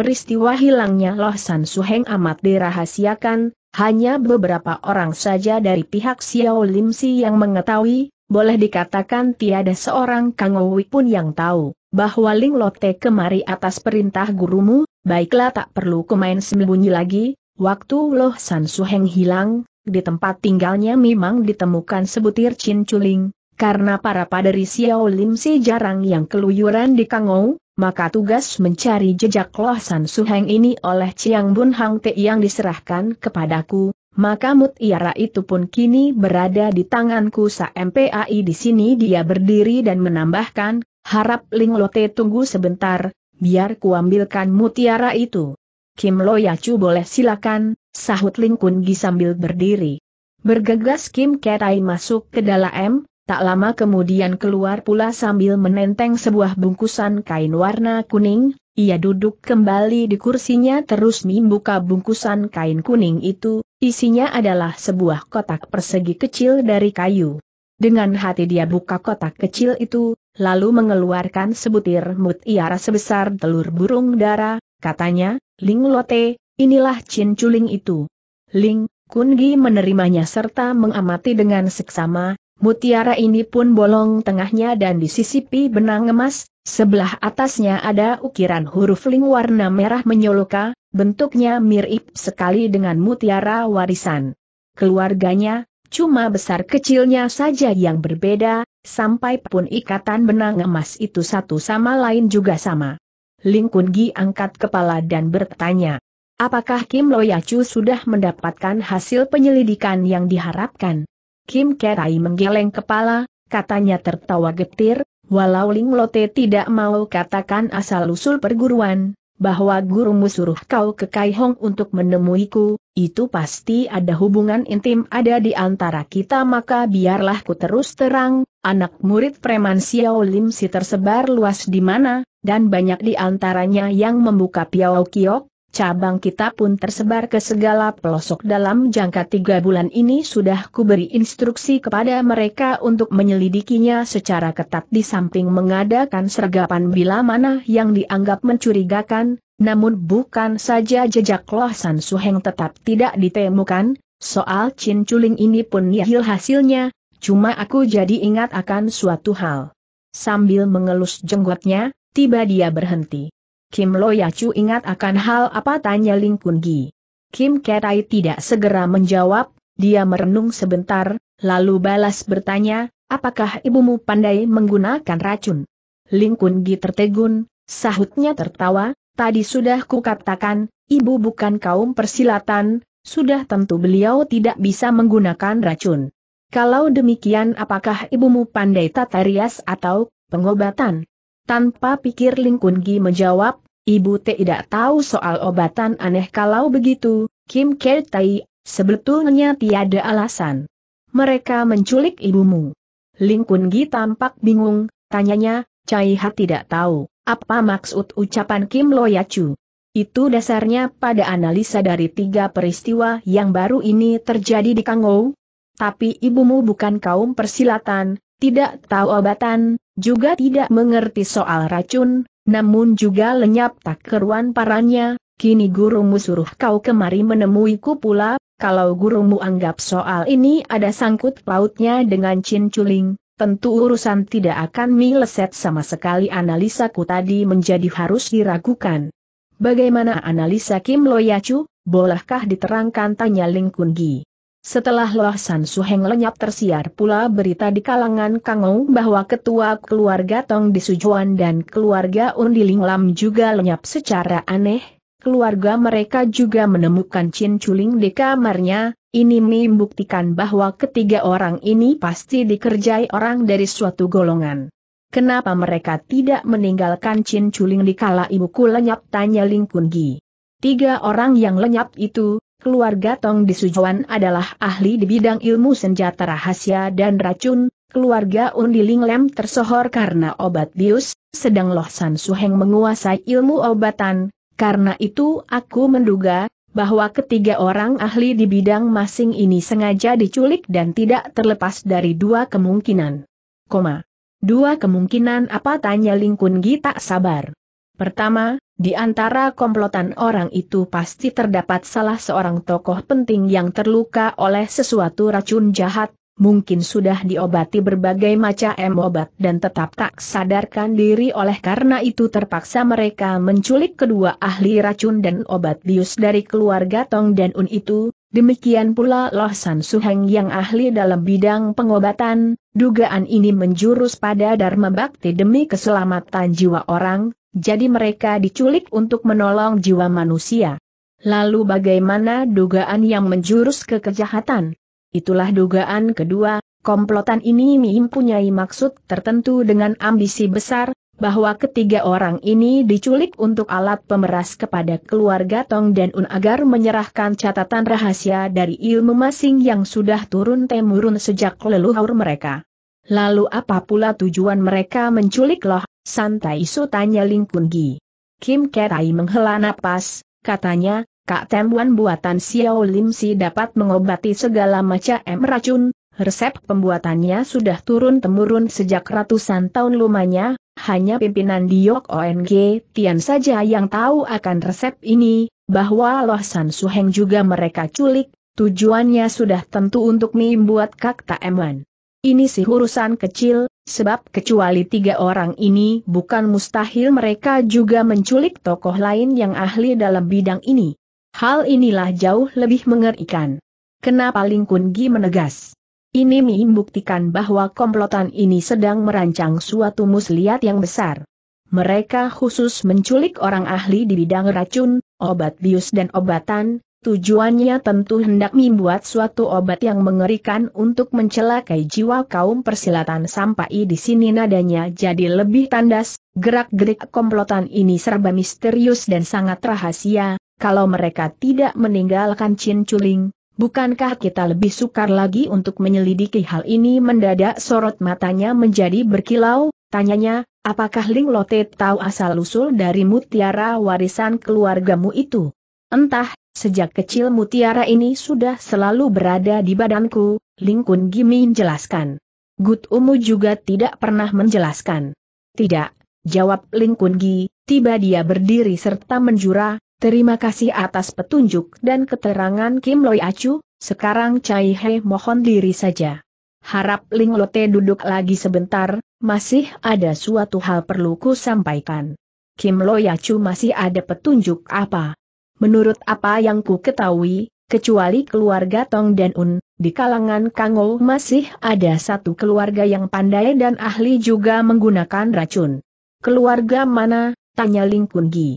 Peristiwa hilangnya Loh San Heng amat dirahasiakan, hanya beberapa orang saja dari pihak Xiao Lim Si yang mengetahui, boleh dikatakan tiada seorang Kang pun yang tahu, bahwa Ling Lote kemari atas perintah gurumu, baiklah tak perlu kemain sembunyi lagi, waktu Loh San Suheng hilang, di tempat tinggalnya memang ditemukan sebutir cinculing, karena para paderi Xiao Lim si jarang yang keluyuran di Kangou, maka tugas mencari jejak Loh San Suheng ini oleh Chiang Bun Hang Te yang diserahkan kepadaku, maka mutiara itu pun kini berada di tanganku sa MPAI di sini dia berdiri dan menambahkan, harap Ling Lote tunggu sebentar, biar kuambilkan mutiara itu. Kim Yacu boleh silakan, sahut Ling Kun Gi sambil berdiri. Bergegas Kim Ketai masuk ke dalam, tak lama kemudian keluar pula sambil menenteng sebuah bungkusan kain warna kuning, ia duduk kembali di kursinya terus membuka bungkusan kain kuning itu, Isinya adalah sebuah kotak persegi kecil dari kayu. Dengan hati dia buka kotak kecil itu, lalu mengeluarkan sebutir mutiara sebesar telur burung dara, katanya, Ling Lote, inilah cinculing itu. Ling, Kun Gi menerimanya serta mengamati dengan seksama, Mutiara ini pun bolong tengahnya dan disisipi benang emas, sebelah atasnya ada ukiran huruf ling warna merah menyoloka, bentuknya mirip sekali dengan mutiara warisan. Keluarganya, cuma besar kecilnya saja yang berbeda, sampai pun ikatan benang emas itu satu sama lain juga sama. Ling Kun angkat kepala dan bertanya, apakah Kim Lo Loyacu sudah mendapatkan hasil penyelidikan yang diharapkan? Kim Kerai menggeleng kepala, katanya tertawa getir, walau Ling Lote tidak mau katakan asal-usul perguruan, bahwa gurumu suruh kau ke Kai Hong untuk menemuiku, itu pasti ada hubungan intim ada di antara kita maka biarlah ku terus terang, anak murid preman Xiao Lim si tersebar luas di mana, dan banyak di antaranya yang membuka Piao Kiok, Cabang kita pun tersebar ke segala pelosok dalam jangka tiga bulan ini sudah kuberi instruksi kepada mereka untuk menyelidikinya secara ketat di samping mengadakan sergapan bila mana yang dianggap mencurigakan, namun bukan saja jejak Loh San Suheng tetap tidak ditemukan, soal Chin ini pun nihil hasilnya, cuma aku jadi ingat akan suatu hal. Sambil mengelus jenggotnya, tiba dia berhenti. Kim Loyacu ingat akan hal apa tanya Ling Kun Gi. Kim Ketai tidak segera menjawab, dia merenung sebentar, lalu balas bertanya, apakah ibumu pandai menggunakan racun? Ling Kun Gi tertegun, sahutnya tertawa, tadi sudah kukatakan, ibu bukan kaum persilatan, sudah tentu beliau tidak bisa menggunakan racun. Kalau demikian apakah ibumu pandai tata rias atau pengobatan? Tanpa pikir Ling Gi menjawab, Ibu tidak tahu soal obatan aneh kalau begitu, Kim Ker Tai, sebetulnya tiada alasan. Mereka menculik ibumu. Ling Gi tampak bingung, tanyanya, Cai Ha tidak tahu, apa maksud ucapan Kim Loyacu. Itu dasarnya pada analisa dari tiga peristiwa yang baru ini terjadi di Kangou. Tapi ibumu bukan kaum persilatan, tidak tahu obatan, juga tidak mengerti soal racun, namun juga lenyap tak keruan paranya, kini gurumu suruh kau kemari menemuiku pula, kalau gurumu anggap soal ini ada sangkut pautnya dengan cinculing, tentu urusan tidak akan meleset sama sekali analisaku tadi menjadi harus diragukan. Bagaimana analisa Kim Loyacu, bolehkah diterangkan tanya Ling Kun Gi? Setelah Loh San Suheng lenyap tersiar pula berita di kalangan Kangou bahwa ketua keluarga Tong Disujuan dan keluarga Undiling Lam juga lenyap secara aneh, keluarga mereka juga menemukan Chin Chuling di kamarnya, ini membuktikan bahwa ketiga orang ini pasti dikerjai orang dari suatu golongan. Kenapa mereka tidak meninggalkan Chin Chuling di kala ibuku lenyap tanya Ling Kun Gi. Tiga orang yang lenyap itu, Keluarga Tong di Sujuan adalah ahli di bidang ilmu senjata rahasia dan racun, keluarga Undiling Lem tersohor karena obat bius, sedang Loh San Suheng menguasai ilmu obatan, karena itu aku menduga, bahwa ketiga orang ahli di bidang masing ini sengaja diculik dan tidak terlepas dari dua kemungkinan. Koma. Dua kemungkinan apa tanya Lingkun Gi tak sabar. Pertama, di antara komplotan orang itu pasti terdapat salah seorang tokoh penting yang terluka oleh sesuatu racun jahat, mungkin sudah diobati berbagai macam obat dan tetap tak sadarkan diri oleh karena itu terpaksa mereka menculik kedua ahli racun dan obat bius dari keluarga Tong dan Un itu, demikian pula Loh San Suheng yang ahli dalam bidang pengobatan, dugaan ini menjurus pada Dharma Bakti demi keselamatan jiwa orang, jadi mereka diculik untuk menolong jiwa manusia. Lalu bagaimana dugaan yang menjurus ke kejahatan? Itulah dugaan kedua, komplotan ini mempunyai maksud tertentu dengan ambisi besar, bahwa ketiga orang ini diculik untuk alat pemeras kepada keluarga Tong dan Un agar menyerahkan catatan rahasia dari ilmu masing yang sudah turun-temurun sejak leluhur mereka. Lalu apa pula tujuan mereka menculik loh Santai su tanya Ling Kun Gi. Kim Kerai menghela napas, katanya, Kak Temuan buatan Xiao Lim Si dapat mengobati segala macam racun, resep pembuatannya sudah turun-temurun sejak ratusan tahun lumanya, hanya pimpinan Diok ONG Tian saja yang tahu akan resep ini, bahwa Loh San Suheng juga mereka culik, tujuannya sudah tentu untuk membuat Kak Taeman. Ini sih urusan kecil, sebab kecuali tiga orang ini bukan mustahil mereka juga menculik tokoh lain yang ahli dalam bidang ini. Hal inilah jauh lebih mengerikan. Kenapa Ling Kun Gi menegas? Ini membuktikan bahwa komplotan ini sedang merancang suatu muslihat yang besar. Mereka khusus menculik orang ahli di bidang racun, obat bius dan obatan, Tujuannya tentu hendak membuat suatu obat yang mengerikan untuk mencelakai jiwa kaum persilatan sampai di sini nadanya jadi lebih tandas, gerak-gerik komplotan ini serba misterius dan sangat rahasia, kalau mereka tidak meninggalkan Chin Chuling, bukankah kita lebih sukar lagi untuk menyelidiki hal ini mendadak sorot matanya menjadi berkilau, tanyanya, apakah Ling Lote tahu asal-usul dari mutiara warisan keluargamu itu? Entah, Sejak kecil mutiara ini sudah selalu berada di badanku, Lingkun Gimin jelaskan. Gut Umu juga tidak pernah menjelaskan. Tidak, jawab Lingkun Gi, tiba dia berdiri serta menjura, terima kasih atas petunjuk dan keterangan Kim Loi Acu, sekarang Chai He mohon diri saja. Harap Ling Lote duduk lagi sebentar, masih ada suatu hal perlu ku sampaikan. Kim Loyacu masih ada petunjuk apa? Menurut apa yang ku ketahui, kecuali keluarga Tong dan Un, di kalangan Kangou masih ada satu keluarga yang pandai dan ahli juga menggunakan racun. Keluarga mana? Tanya Ling Kun Gi.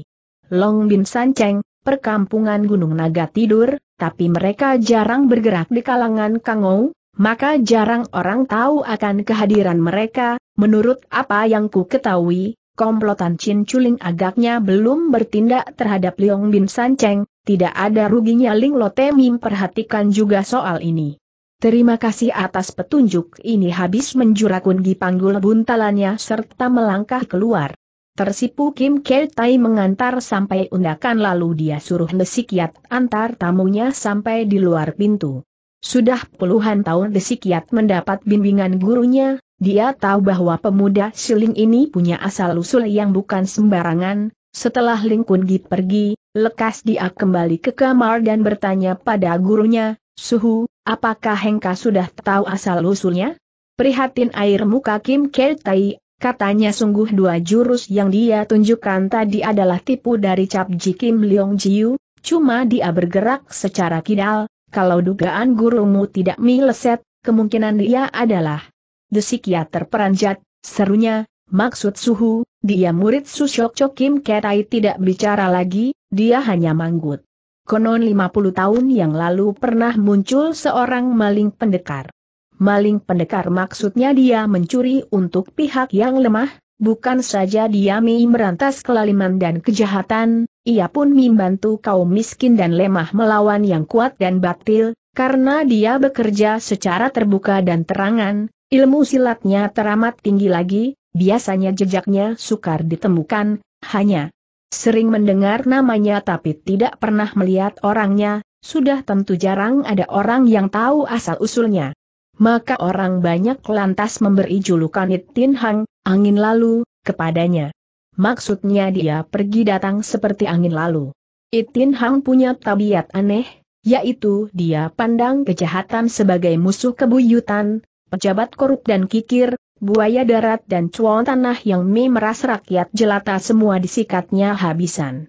Long Bin San Cheng, perkampungan Gunung Naga Tidur, tapi mereka jarang bergerak di kalangan Kangou, maka jarang orang tahu akan kehadiran mereka, menurut apa yang ku ketahui, komplotan Chin Chuling agaknya belum bertindak terhadap Liong Bin San Cheng, tidak ada ruginya Ling Lote Mim perhatikan juga soal ini. Terima kasih atas petunjuk ini habis menjurakun di panggul buntalannya serta melangkah keluar. Tersipu Kim Kei Tai mengantar sampai undakan lalu dia suruh Desikiat antar tamunya sampai di luar pintu. Sudah puluhan tahun Desikiat mendapat bimbingan gurunya, dia tahu bahwa pemuda siling ini punya asal-usul yang bukan sembarangan, setelah Ling Kun Gi pergi, lekas dia kembali ke kamar dan bertanya pada gurunya, Suhu, apakah Hengka sudah tahu asal-usulnya? Prihatin air muka Kim Keltai, katanya sungguh dua jurus yang dia tunjukkan tadi adalah tipu dari Cap Ji Kim Leong Jiu, cuma dia bergerak secara kidal, kalau dugaan gurumu tidak meleset, kemungkinan dia adalah ya terperanjat, serunya, maksud suhu, dia murid Susyok cokim Kim Ketai tidak bicara lagi, dia hanya manggut. Konon 50 tahun yang lalu pernah muncul seorang maling pendekar. Maling pendekar maksudnya dia mencuri untuk pihak yang lemah, bukan saja dia mi merantas kelaliman dan kejahatan, ia pun membantu kaum miskin dan lemah melawan yang kuat dan batil, karena dia bekerja secara terbuka dan terangan, Ilmu silatnya teramat tinggi lagi, biasanya jejaknya sukar ditemukan, hanya sering mendengar namanya tapi tidak pernah melihat orangnya, sudah tentu jarang ada orang yang tahu asal-usulnya. Maka orang banyak lantas memberi julukan Itin Hang, angin lalu, kepadanya. Maksudnya dia pergi datang seperti angin lalu. Itin Hang punya tabiat aneh, yaitu dia pandang kejahatan sebagai musuh kebuyutan, pejabat korup dan kikir, buaya darat dan cuan tanah yang memeras rakyat jelata semua disikatnya habisan.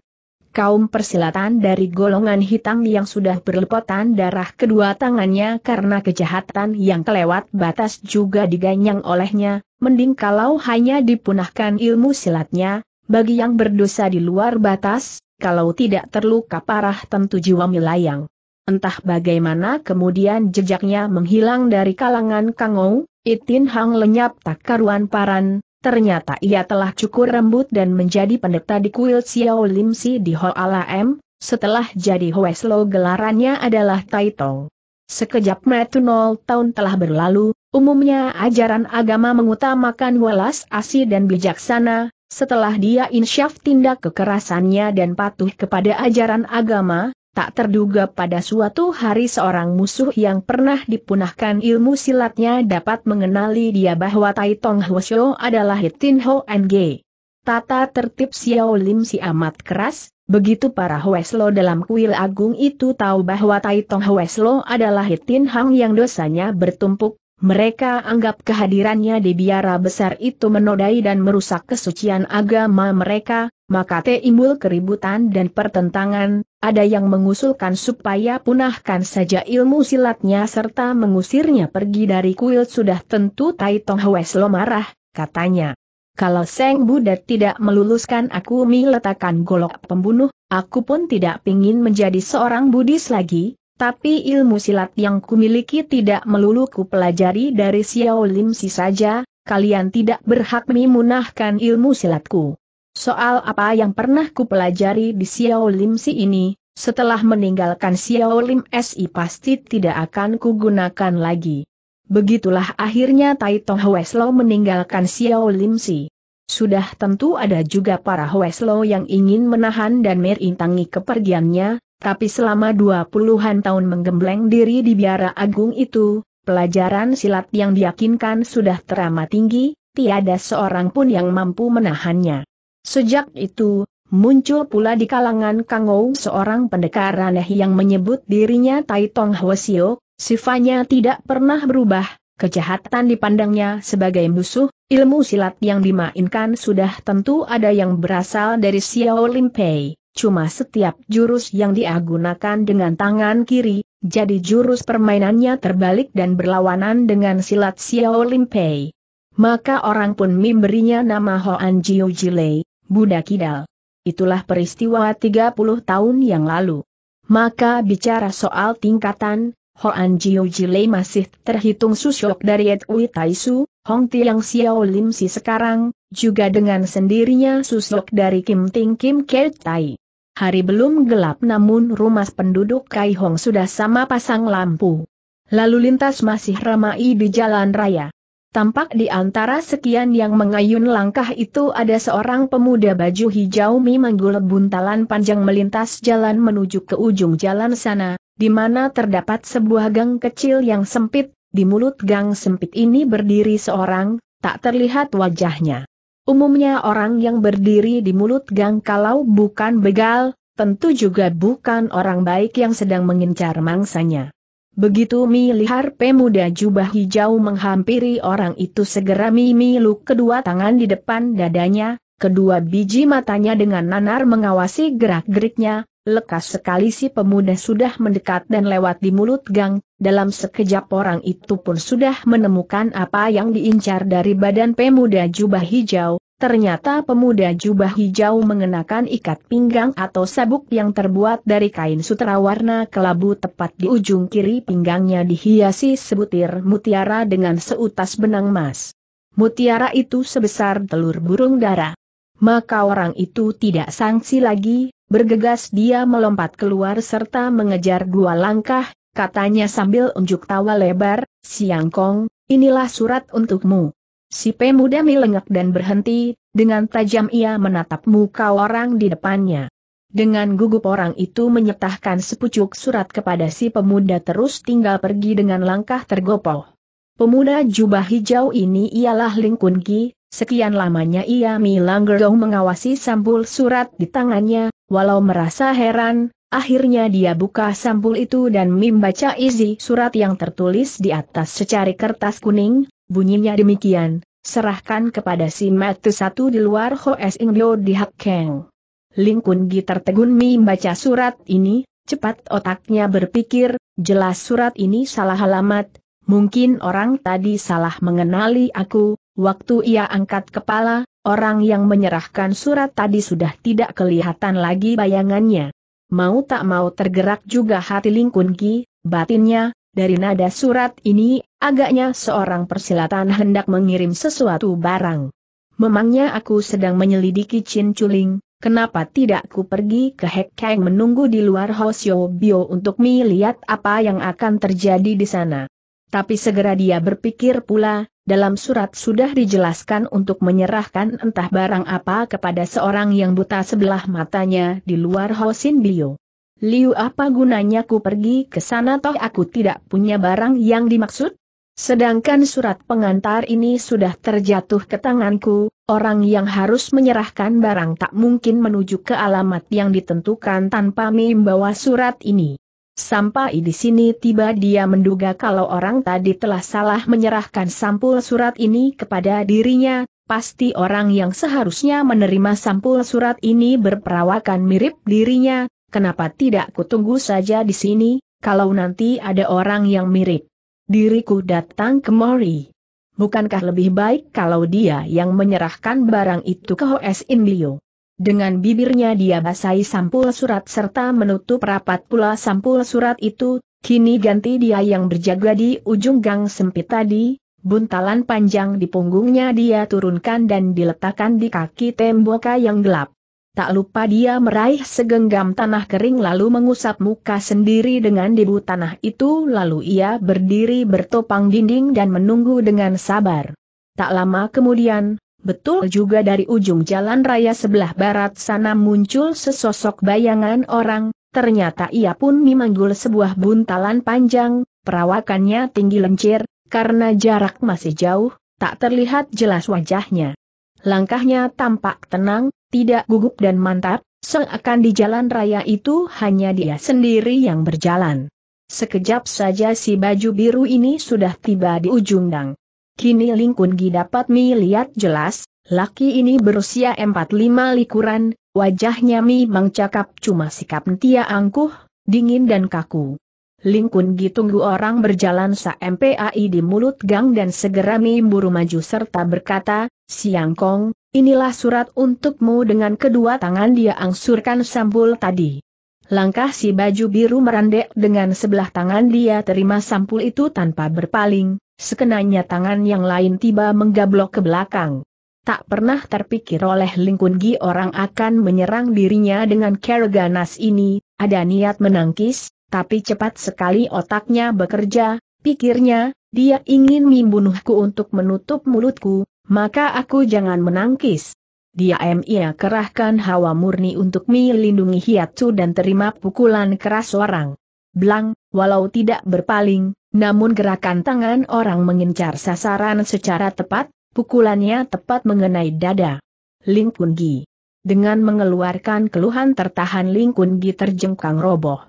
Kaum persilatan dari golongan hitam yang sudah berlepotan darah kedua tangannya karena kejahatan yang kelewat batas juga diganyang olehnya, mending kalau hanya dipunahkan ilmu silatnya, bagi yang berdosa di luar batas, kalau tidak terluka parah tentu jiwa melayang. Entah bagaimana kemudian jejaknya menghilang dari kalangan Kangou, Itin Hang lenyap tak karuan paran, ternyata ia telah cukur rambut dan menjadi pendeta di kuil Xiao Lim Si di Hoala M, setelah jadi Hoeslo gelarannya adalah Taitong. Sekejap metu nol tahun telah berlalu, umumnya ajaran agama mengutamakan welas asih dan bijaksana, setelah dia insyaf tindak kekerasannya dan patuh kepada ajaran agama, tak terduga pada suatu hari seorang musuh yang pernah dipunahkan ilmu silatnya dapat mengenali dia bahwa Tai Tong Hwasyo adalah Hitin Ho Ng. Tata tertib Xiao Lim si amat keras, begitu para Hweslo dalam kuil agung itu tahu bahwa Tai Tong Hweslo adalah Hitin Hang yang dosanya bertumpuk, mereka anggap kehadirannya di biara besar itu menodai dan merusak kesucian agama mereka, maka timbul keributan dan pertentangan, ada yang mengusulkan supaya punahkan saja ilmu silatnya serta mengusirnya pergi dari kuil sudah tentu Tai Tong Hweslo marah, katanya. Kalau Seng Buddha tidak meluluskan aku meletakkan golok pembunuh, aku pun tidak pingin menjadi seorang Buddhis lagi, tapi ilmu silat yang kumiliki tidak melulu ku pelajari dari Xiao Lim Si saja, kalian tidak berhak memunahkan ilmu silatku. Soal apa yang pernah kupelajari di Xiao Lim Si ini, setelah meninggalkan Xiao Lim Si pasti tidak akan kugunakan lagi. Begitulah akhirnya Tai Tong Weslo meninggalkan Xiao Lim Si. Sudah tentu ada juga para Weslo yang ingin menahan dan merintangi kepergiannya, tapi selama dua puluhan tahun menggembleng diri di biara agung itu, pelajaran silat yang diyakinkan sudah teramat tinggi, tiada seorang pun yang mampu menahannya. Sejak itu, muncul pula di kalangan Ou seorang pendekar aneh yang menyebut dirinya Tai Taitong Hwasio, sifatnya tidak pernah berubah, kejahatan dipandangnya sebagai musuh, ilmu silat yang dimainkan sudah tentu ada yang berasal dari Xiao Limpei. Cuma setiap jurus yang diagunakan dengan tangan kiri, jadi jurus permainannya terbalik dan berlawanan dengan silat Xiao Limpei. Maka orang pun memberinya nama Hoan Jiu Jilei, Budak Kidal. Itulah peristiwa 30 tahun yang lalu. Maka bicara soal tingkatan, Hoan Jiu Jilei masih terhitung susyok dari Etui Taisu, Hong Tiang Xiao Lim Si sekarang, juga dengan sendirinya susyok dari Kim Ting Kim Keltai. Tai. Hari belum gelap namun rumah penduduk Kai Hong sudah sama pasang lampu. Lalu lintas masih ramai di jalan raya. Tampak di antara sekian yang mengayun langkah itu ada seorang pemuda baju hijau mi menggul buntalan panjang melintas jalan menuju ke ujung jalan sana, di mana terdapat sebuah gang kecil yang sempit, di mulut gang sempit ini berdiri seorang, tak terlihat wajahnya. Umumnya orang yang berdiri di mulut gang kalau bukan begal, tentu juga bukan orang baik yang sedang mengincar mangsanya. Begitu milihar pemuda jubah hijau menghampiri orang itu segera Mimi Luk kedua tangan di depan dadanya, kedua biji matanya dengan nanar mengawasi gerak-geriknya, lekas sekali si pemuda sudah mendekat dan lewat di mulut gang, dalam sekejap orang itu pun sudah menemukan apa yang diincar dari badan pemuda jubah hijau, Ternyata pemuda jubah hijau mengenakan ikat pinggang atau sabuk yang terbuat dari kain sutra warna kelabu tepat di ujung kiri pinggangnya dihiasi sebutir mutiara dengan seutas benang emas. Mutiara itu sebesar telur burung dara. Maka orang itu tidak sangsi lagi, bergegas dia melompat keluar serta mengejar dua langkah, katanya sambil unjuk tawa lebar, Siangkong, inilah surat untukmu. Si pemuda melengak dan berhenti, dengan tajam ia menatap muka orang di depannya. Dengan gugup orang itu menyertahkan sepucuk surat kepada si pemuda terus tinggal pergi dengan langkah tergopoh. Pemuda jubah hijau ini ialah Ling Kun Gi, sekian lamanya ia Langgerong mengawasi sampul surat di tangannya, walau merasa heran, akhirnya dia buka sampul itu dan membaca isi surat yang tertulis di atas secari kertas kuning, Bunyinya demikian, serahkan kepada si Matu satu di luar S. Ingyo di Hak Keng. Ling Kun Gi tertegun membaca surat ini, cepat otaknya berpikir, jelas surat ini salah alamat, mungkin orang tadi salah mengenali aku, waktu ia angkat kepala, orang yang menyerahkan surat tadi sudah tidak kelihatan lagi bayangannya. Mau tak mau tergerak juga hati Ling Kun Gi, batinnya, dari nada surat ini, agaknya seorang persilatan hendak mengirim sesuatu barang. Memangnya aku sedang menyelidiki Chin Chuling, kenapa tidak ku pergi ke Hek Kang menunggu di luar Hoshio Bio untuk melihat apa yang akan terjadi di sana. Tapi segera dia berpikir pula, dalam surat sudah dijelaskan untuk menyerahkan entah barang apa kepada seorang yang buta sebelah matanya di luar Hosin Bio. Liu apa gunanya ku pergi ke sana toh aku tidak punya barang yang dimaksud? Sedangkan surat pengantar ini sudah terjatuh ke tanganku, orang yang harus menyerahkan barang tak mungkin menuju ke alamat yang ditentukan tanpa membawa surat ini. Sampai di sini tiba dia menduga kalau orang tadi telah salah menyerahkan sampul surat ini kepada dirinya, pasti orang yang seharusnya menerima sampul surat ini berperawakan mirip dirinya, Kenapa tidak kutunggu saja di sini, kalau nanti ada orang yang mirip diriku datang ke Mori. Bukankah lebih baik kalau dia yang menyerahkan barang itu ke Hoes Inlio? Dengan bibirnya dia basahi sampul surat serta menutup rapat pula sampul surat itu, kini ganti dia yang berjaga di ujung gang sempit tadi, buntalan panjang di punggungnya dia turunkan dan diletakkan di kaki tembok yang gelap. Tak lupa dia meraih segenggam tanah kering lalu mengusap muka sendiri dengan debu tanah itu lalu ia berdiri bertopang dinding dan menunggu dengan sabar. Tak lama kemudian, betul juga dari ujung jalan raya sebelah barat sana muncul sesosok bayangan orang, ternyata ia pun memanggul sebuah buntalan panjang, perawakannya tinggi lencir, karena jarak masih jauh, tak terlihat jelas wajahnya. Langkahnya tampak tenang, tidak gugup dan mantap, seakan di jalan raya itu hanya dia sendiri yang berjalan. Sekejap saja si baju biru ini sudah tiba di ujung dang. Kini Ling Kun dapat melihat jelas, laki ini berusia 45 likuran, wajahnya memang cakap cuma sikap Tia angkuh, dingin dan kaku. Ling Kun tunggu orang berjalan sampai MPAI di mulut gang dan segera buru maju serta berkata, Siang Kong, Inilah surat untukmu dengan kedua tangan dia angsurkan sampul tadi. Langkah si baju biru merandek dengan sebelah tangan dia terima sampul itu tanpa berpaling, sekenanya tangan yang lain tiba menggablok ke belakang. Tak pernah terpikir oleh Lingkun orang akan menyerang dirinya dengan keraganas ini, ada niat menangkis, tapi cepat sekali otaknya bekerja, pikirnya, dia ingin membunuhku untuk menutup mulutku, maka aku jangan menangkis. Dia ia kerahkan hawa murni untuk melindungi Hiatsu dan terima pukulan keras orang. Blang, walau tidak berpaling, namun gerakan tangan orang mengincar sasaran secara tepat, pukulannya tepat mengenai dada. Ling Kun Gi. Dengan mengeluarkan keluhan tertahan Ling Kun Gi terjengkang roboh.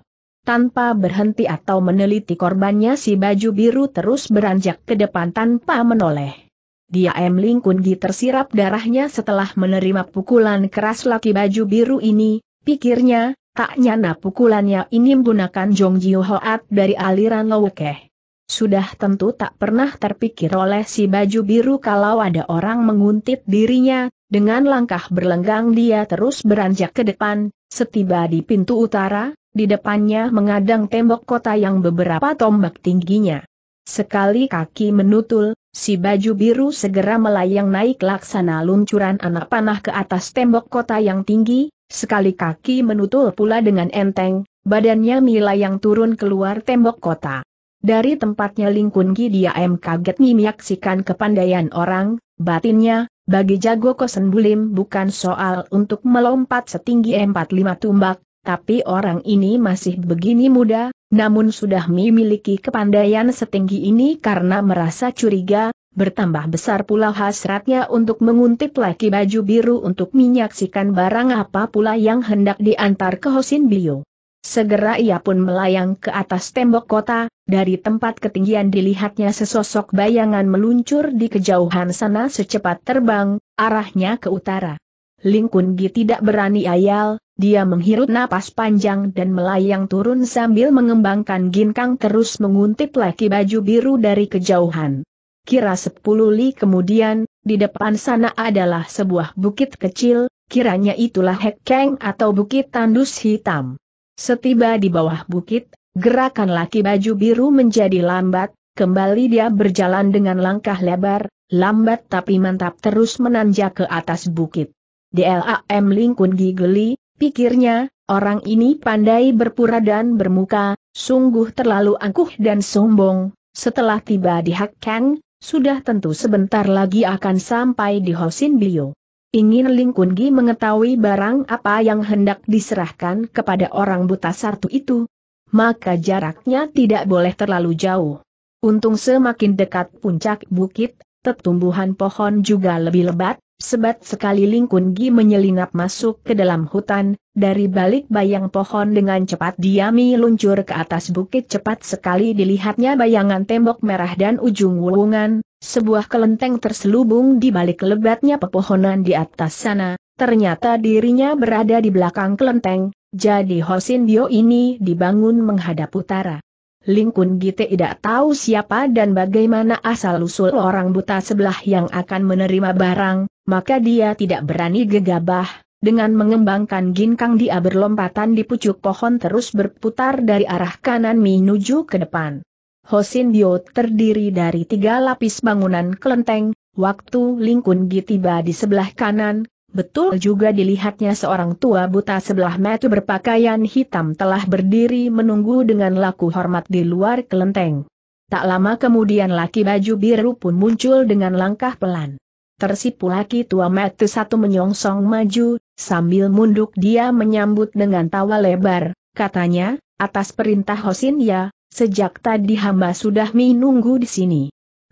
Tanpa berhenti atau meneliti korbannya si baju biru terus beranjak ke depan tanpa menoleh. Dia M. Lingkungi tersirap darahnya setelah menerima pukulan keras laki baju biru ini, pikirnya, tak nyana pukulannya ini menggunakan Jong Jiu Hoat dari aliran Lowekeh. Sudah tentu tak pernah terpikir oleh si baju biru kalau ada orang menguntit dirinya, dengan langkah berlenggang dia terus beranjak ke depan, setiba di pintu utara, di depannya mengadang tembok kota yang beberapa tombak tingginya. Sekali kaki menutul, Si baju biru segera melayang naik laksana luncuran anak panah ke atas tembok kota yang tinggi, sekali kaki menutul pula dengan enteng, badannya melayang turun keluar tembok kota. Dari tempatnya Lingkun dia em kaget menyaksikan kepandaian orang, batinnya, bagi jago bulim bukan soal untuk melompat setinggi empat lima tumbak, tapi orang ini masih begini muda, namun sudah memiliki kepandaian setinggi ini karena merasa curiga, bertambah besar pula hasratnya untuk menguntit laki baju biru untuk menyaksikan barang apa pula yang hendak diantar ke Hosin Bio. Segera ia pun melayang ke atas tembok kota, dari tempat ketinggian dilihatnya sesosok bayangan meluncur di kejauhan sana secepat terbang, arahnya ke utara. Lingkungi tidak berani ayal, dia menghirup napas panjang dan melayang turun sambil mengembangkan ginkang terus menguntip laki baju biru dari kejauhan. Kira sepuluh li kemudian, di depan sana adalah sebuah bukit kecil, kiranya itulah Hekeng atau bukit tandus hitam. Setiba di bawah bukit, gerakan laki baju biru menjadi lambat, kembali dia berjalan dengan langkah lebar, lambat tapi mantap terus menanjak ke atas bukit. DLAM Lingkun Gigeli, Pikirnya, orang ini pandai berpura dan bermuka, sungguh terlalu angkuh dan sombong. Setelah tiba di Hak Kang, sudah tentu sebentar lagi akan sampai di Hosin Bio. Ingin Ling Kun Gi mengetahui barang apa yang hendak diserahkan kepada orang buta sartu itu, maka jaraknya tidak boleh terlalu jauh. Untung semakin dekat puncak bukit, tetumbuhan pohon juga lebih lebat, Sebat sekali Ling Gi menyelinap masuk ke dalam hutan, dari balik bayang pohon dengan cepat diami luncur ke atas bukit cepat sekali dilihatnya bayangan tembok merah dan ujung wulungan, sebuah kelenteng terselubung di balik lebatnya pepohonan di atas sana, ternyata dirinya berada di belakang kelenteng, jadi Hosin Dio ini dibangun menghadap utara. Lingkun Gite tidak tahu siapa dan bagaimana asal-usul orang buta sebelah yang akan menerima barang, maka dia tidak berani gegabah, dengan mengembangkan ginkang dia berlompatan di pucuk pohon terus berputar dari arah kanan menuju ke depan. Hosin Dio terdiri dari tiga lapis bangunan kelenteng, waktu Lingkun Gi tiba di sebelah kanan, Betul juga dilihatnya seorang tua buta sebelah mata berpakaian hitam telah berdiri menunggu dengan laku hormat di luar kelenteng. Tak lama kemudian laki baju biru pun muncul dengan langkah pelan. Tersipu laki tua mata satu menyongsong maju, sambil munduk dia menyambut dengan tawa lebar, katanya, atas perintah Hosin ya, sejak tadi hamba sudah menunggu di sini.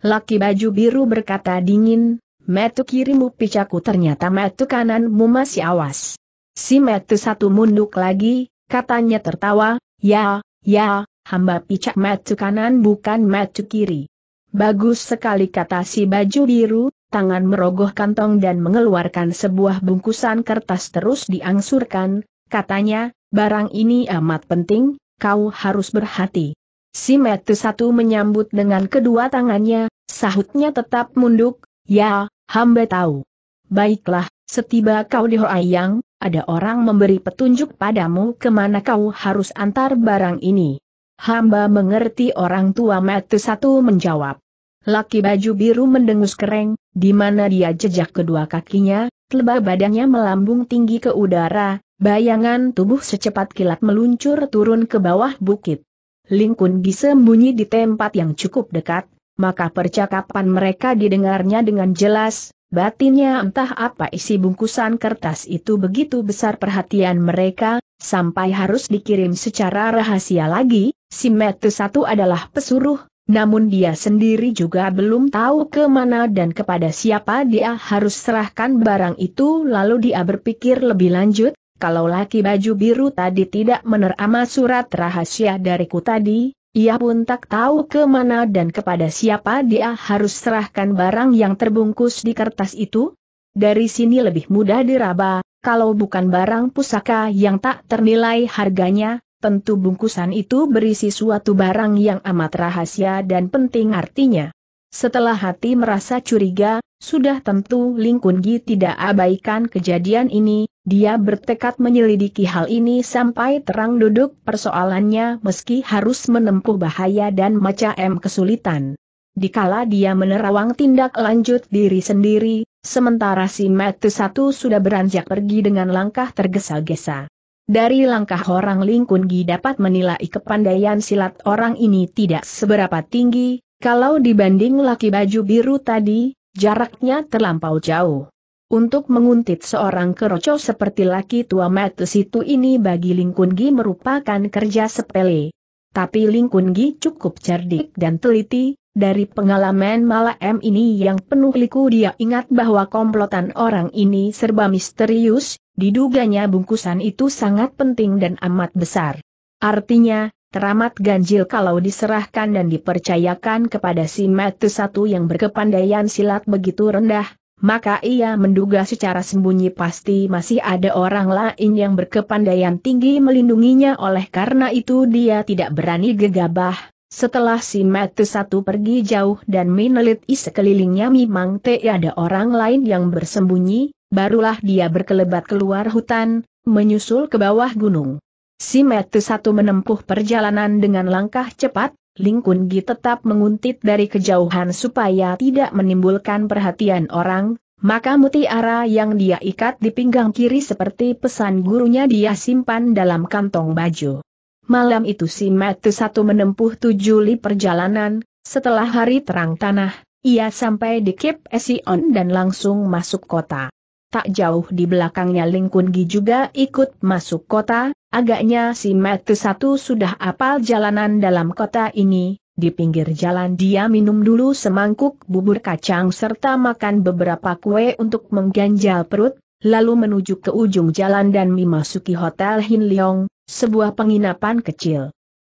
Laki baju biru berkata dingin, metu kirimu picaku ternyata metu kananmu masih awas. Si metu satu munduk lagi, katanya tertawa, ya, ya, hamba picak metu kanan bukan metu kiri. Bagus sekali kata si baju biru, tangan merogoh kantong dan mengeluarkan sebuah bungkusan kertas terus diangsurkan, katanya, barang ini amat penting, kau harus berhati. Si metu satu menyambut dengan kedua tangannya, sahutnya tetap munduk, Ya, hamba tahu. Baiklah, setiba kau di Hoayang, ada orang memberi petunjuk padamu kemana kau harus antar barang ini. Hamba mengerti orang tua Matu satu menjawab. Laki baju biru mendengus kering, di mana dia jejak kedua kakinya, lebah badannya melambung tinggi ke udara, bayangan tubuh secepat kilat meluncur turun ke bawah bukit. Lingkun bisa sembunyi di tempat yang cukup dekat, maka percakapan mereka didengarnya dengan jelas, batinnya entah apa isi bungkusan kertas itu begitu besar perhatian mereka, sampai harus dikirim secara rahasia lagi, si Metu satu adalah pesuruh, namun dia sendiri juga belum tahu ke mana dan kepada siapa dia harus serahkan barang itu lalu dia berpikir lebih lanjut, kalau laki baju biru tadi tidak menerima surat rahasia dariku tadi, ia pun tak tahu ke mana dan kepada siapa dia harus serahkan barang yang terbungkus di kertas itu. Dari sini lebih mudah diraba, kalau bukan barang pusaka yang tak ternilai harganya, tentu bungkusan itu berisi suatu barang yang amat rahasia dan penting artinya. Setelah hati merasa curiga, sudah tentu Lingkungi tidak abaikan kejadian ini, dia bertekad menyelidiki hal ini sampai terang duduk persoalannya meski harus menempuh bahaya dan macam kesulitan. Dikala dia menerawang tindak lanjut diri sendiri, sementara si Matu satu sudah beranjak pergi dengan langkah tergesa-gesa. Dari langkah orang Lingkungi dapat menilai kepandaian silat orang ini tidak seberapa tinggi, kalau dibanding laki baju biru tadi, jaraknya terlampau jauh. Untuk menguntit seorang keroco seperti laki tua Matus itu ini bagi Ling Gi merupakan kerja sepele. Tapi Ling Gi cukup cerdik dan teliti, dari pengalaman malam ini yang penuh liku dia ingat bahwa komplotan orang ini serba misterius, diduganya bungkusan itu sangat penting dan amat besar. Artinya, teramat ganjil kalau diserahkan dan dipercayakan kepada si Metu satu yang berkepandaian silat begitu rendah, maka ia menduga secara sembunyi pasti masih ada orang lain yang berkepandaian tinggi melindunginya oleh karena itu dia tidak berani gegabah. Setelah si Matu satu pergi jauh dan meneliti sekelilingnya memang tiada orang lain yang bersembunyi, barulah dia berkelebat keluar hutan, menyusul ke bawah gunung. Si Matu satu menempuh perjalanan dengan langkah cepat, Kun Gi tetap menguntit dari kejauhan supaya tidak menimbulkan perhatian orang, maka mutiara yang dia ikat di pinggang kiri seperti pesan gurunya dia simpan dalam kantong baju. Malam itu si Matu satu menempuh tujuh li perjalanan, setelah hari terang tanah, ia sampai di Kip Esion dan langsung masuk kota. Tak jauh di belakangnya Kun Gi juga ikut masuk kota, Agaknya si Matu satu sudah apal jalanan dalam kota ini, di pinggir jalan dia minum dulu semangkuk bubur kacang serta makan beberapa kue untuk mengganjal perut, lalu menuju ke ujung jalan dan memasuki Hotel Hin Leong, sebuah penginapan kecil.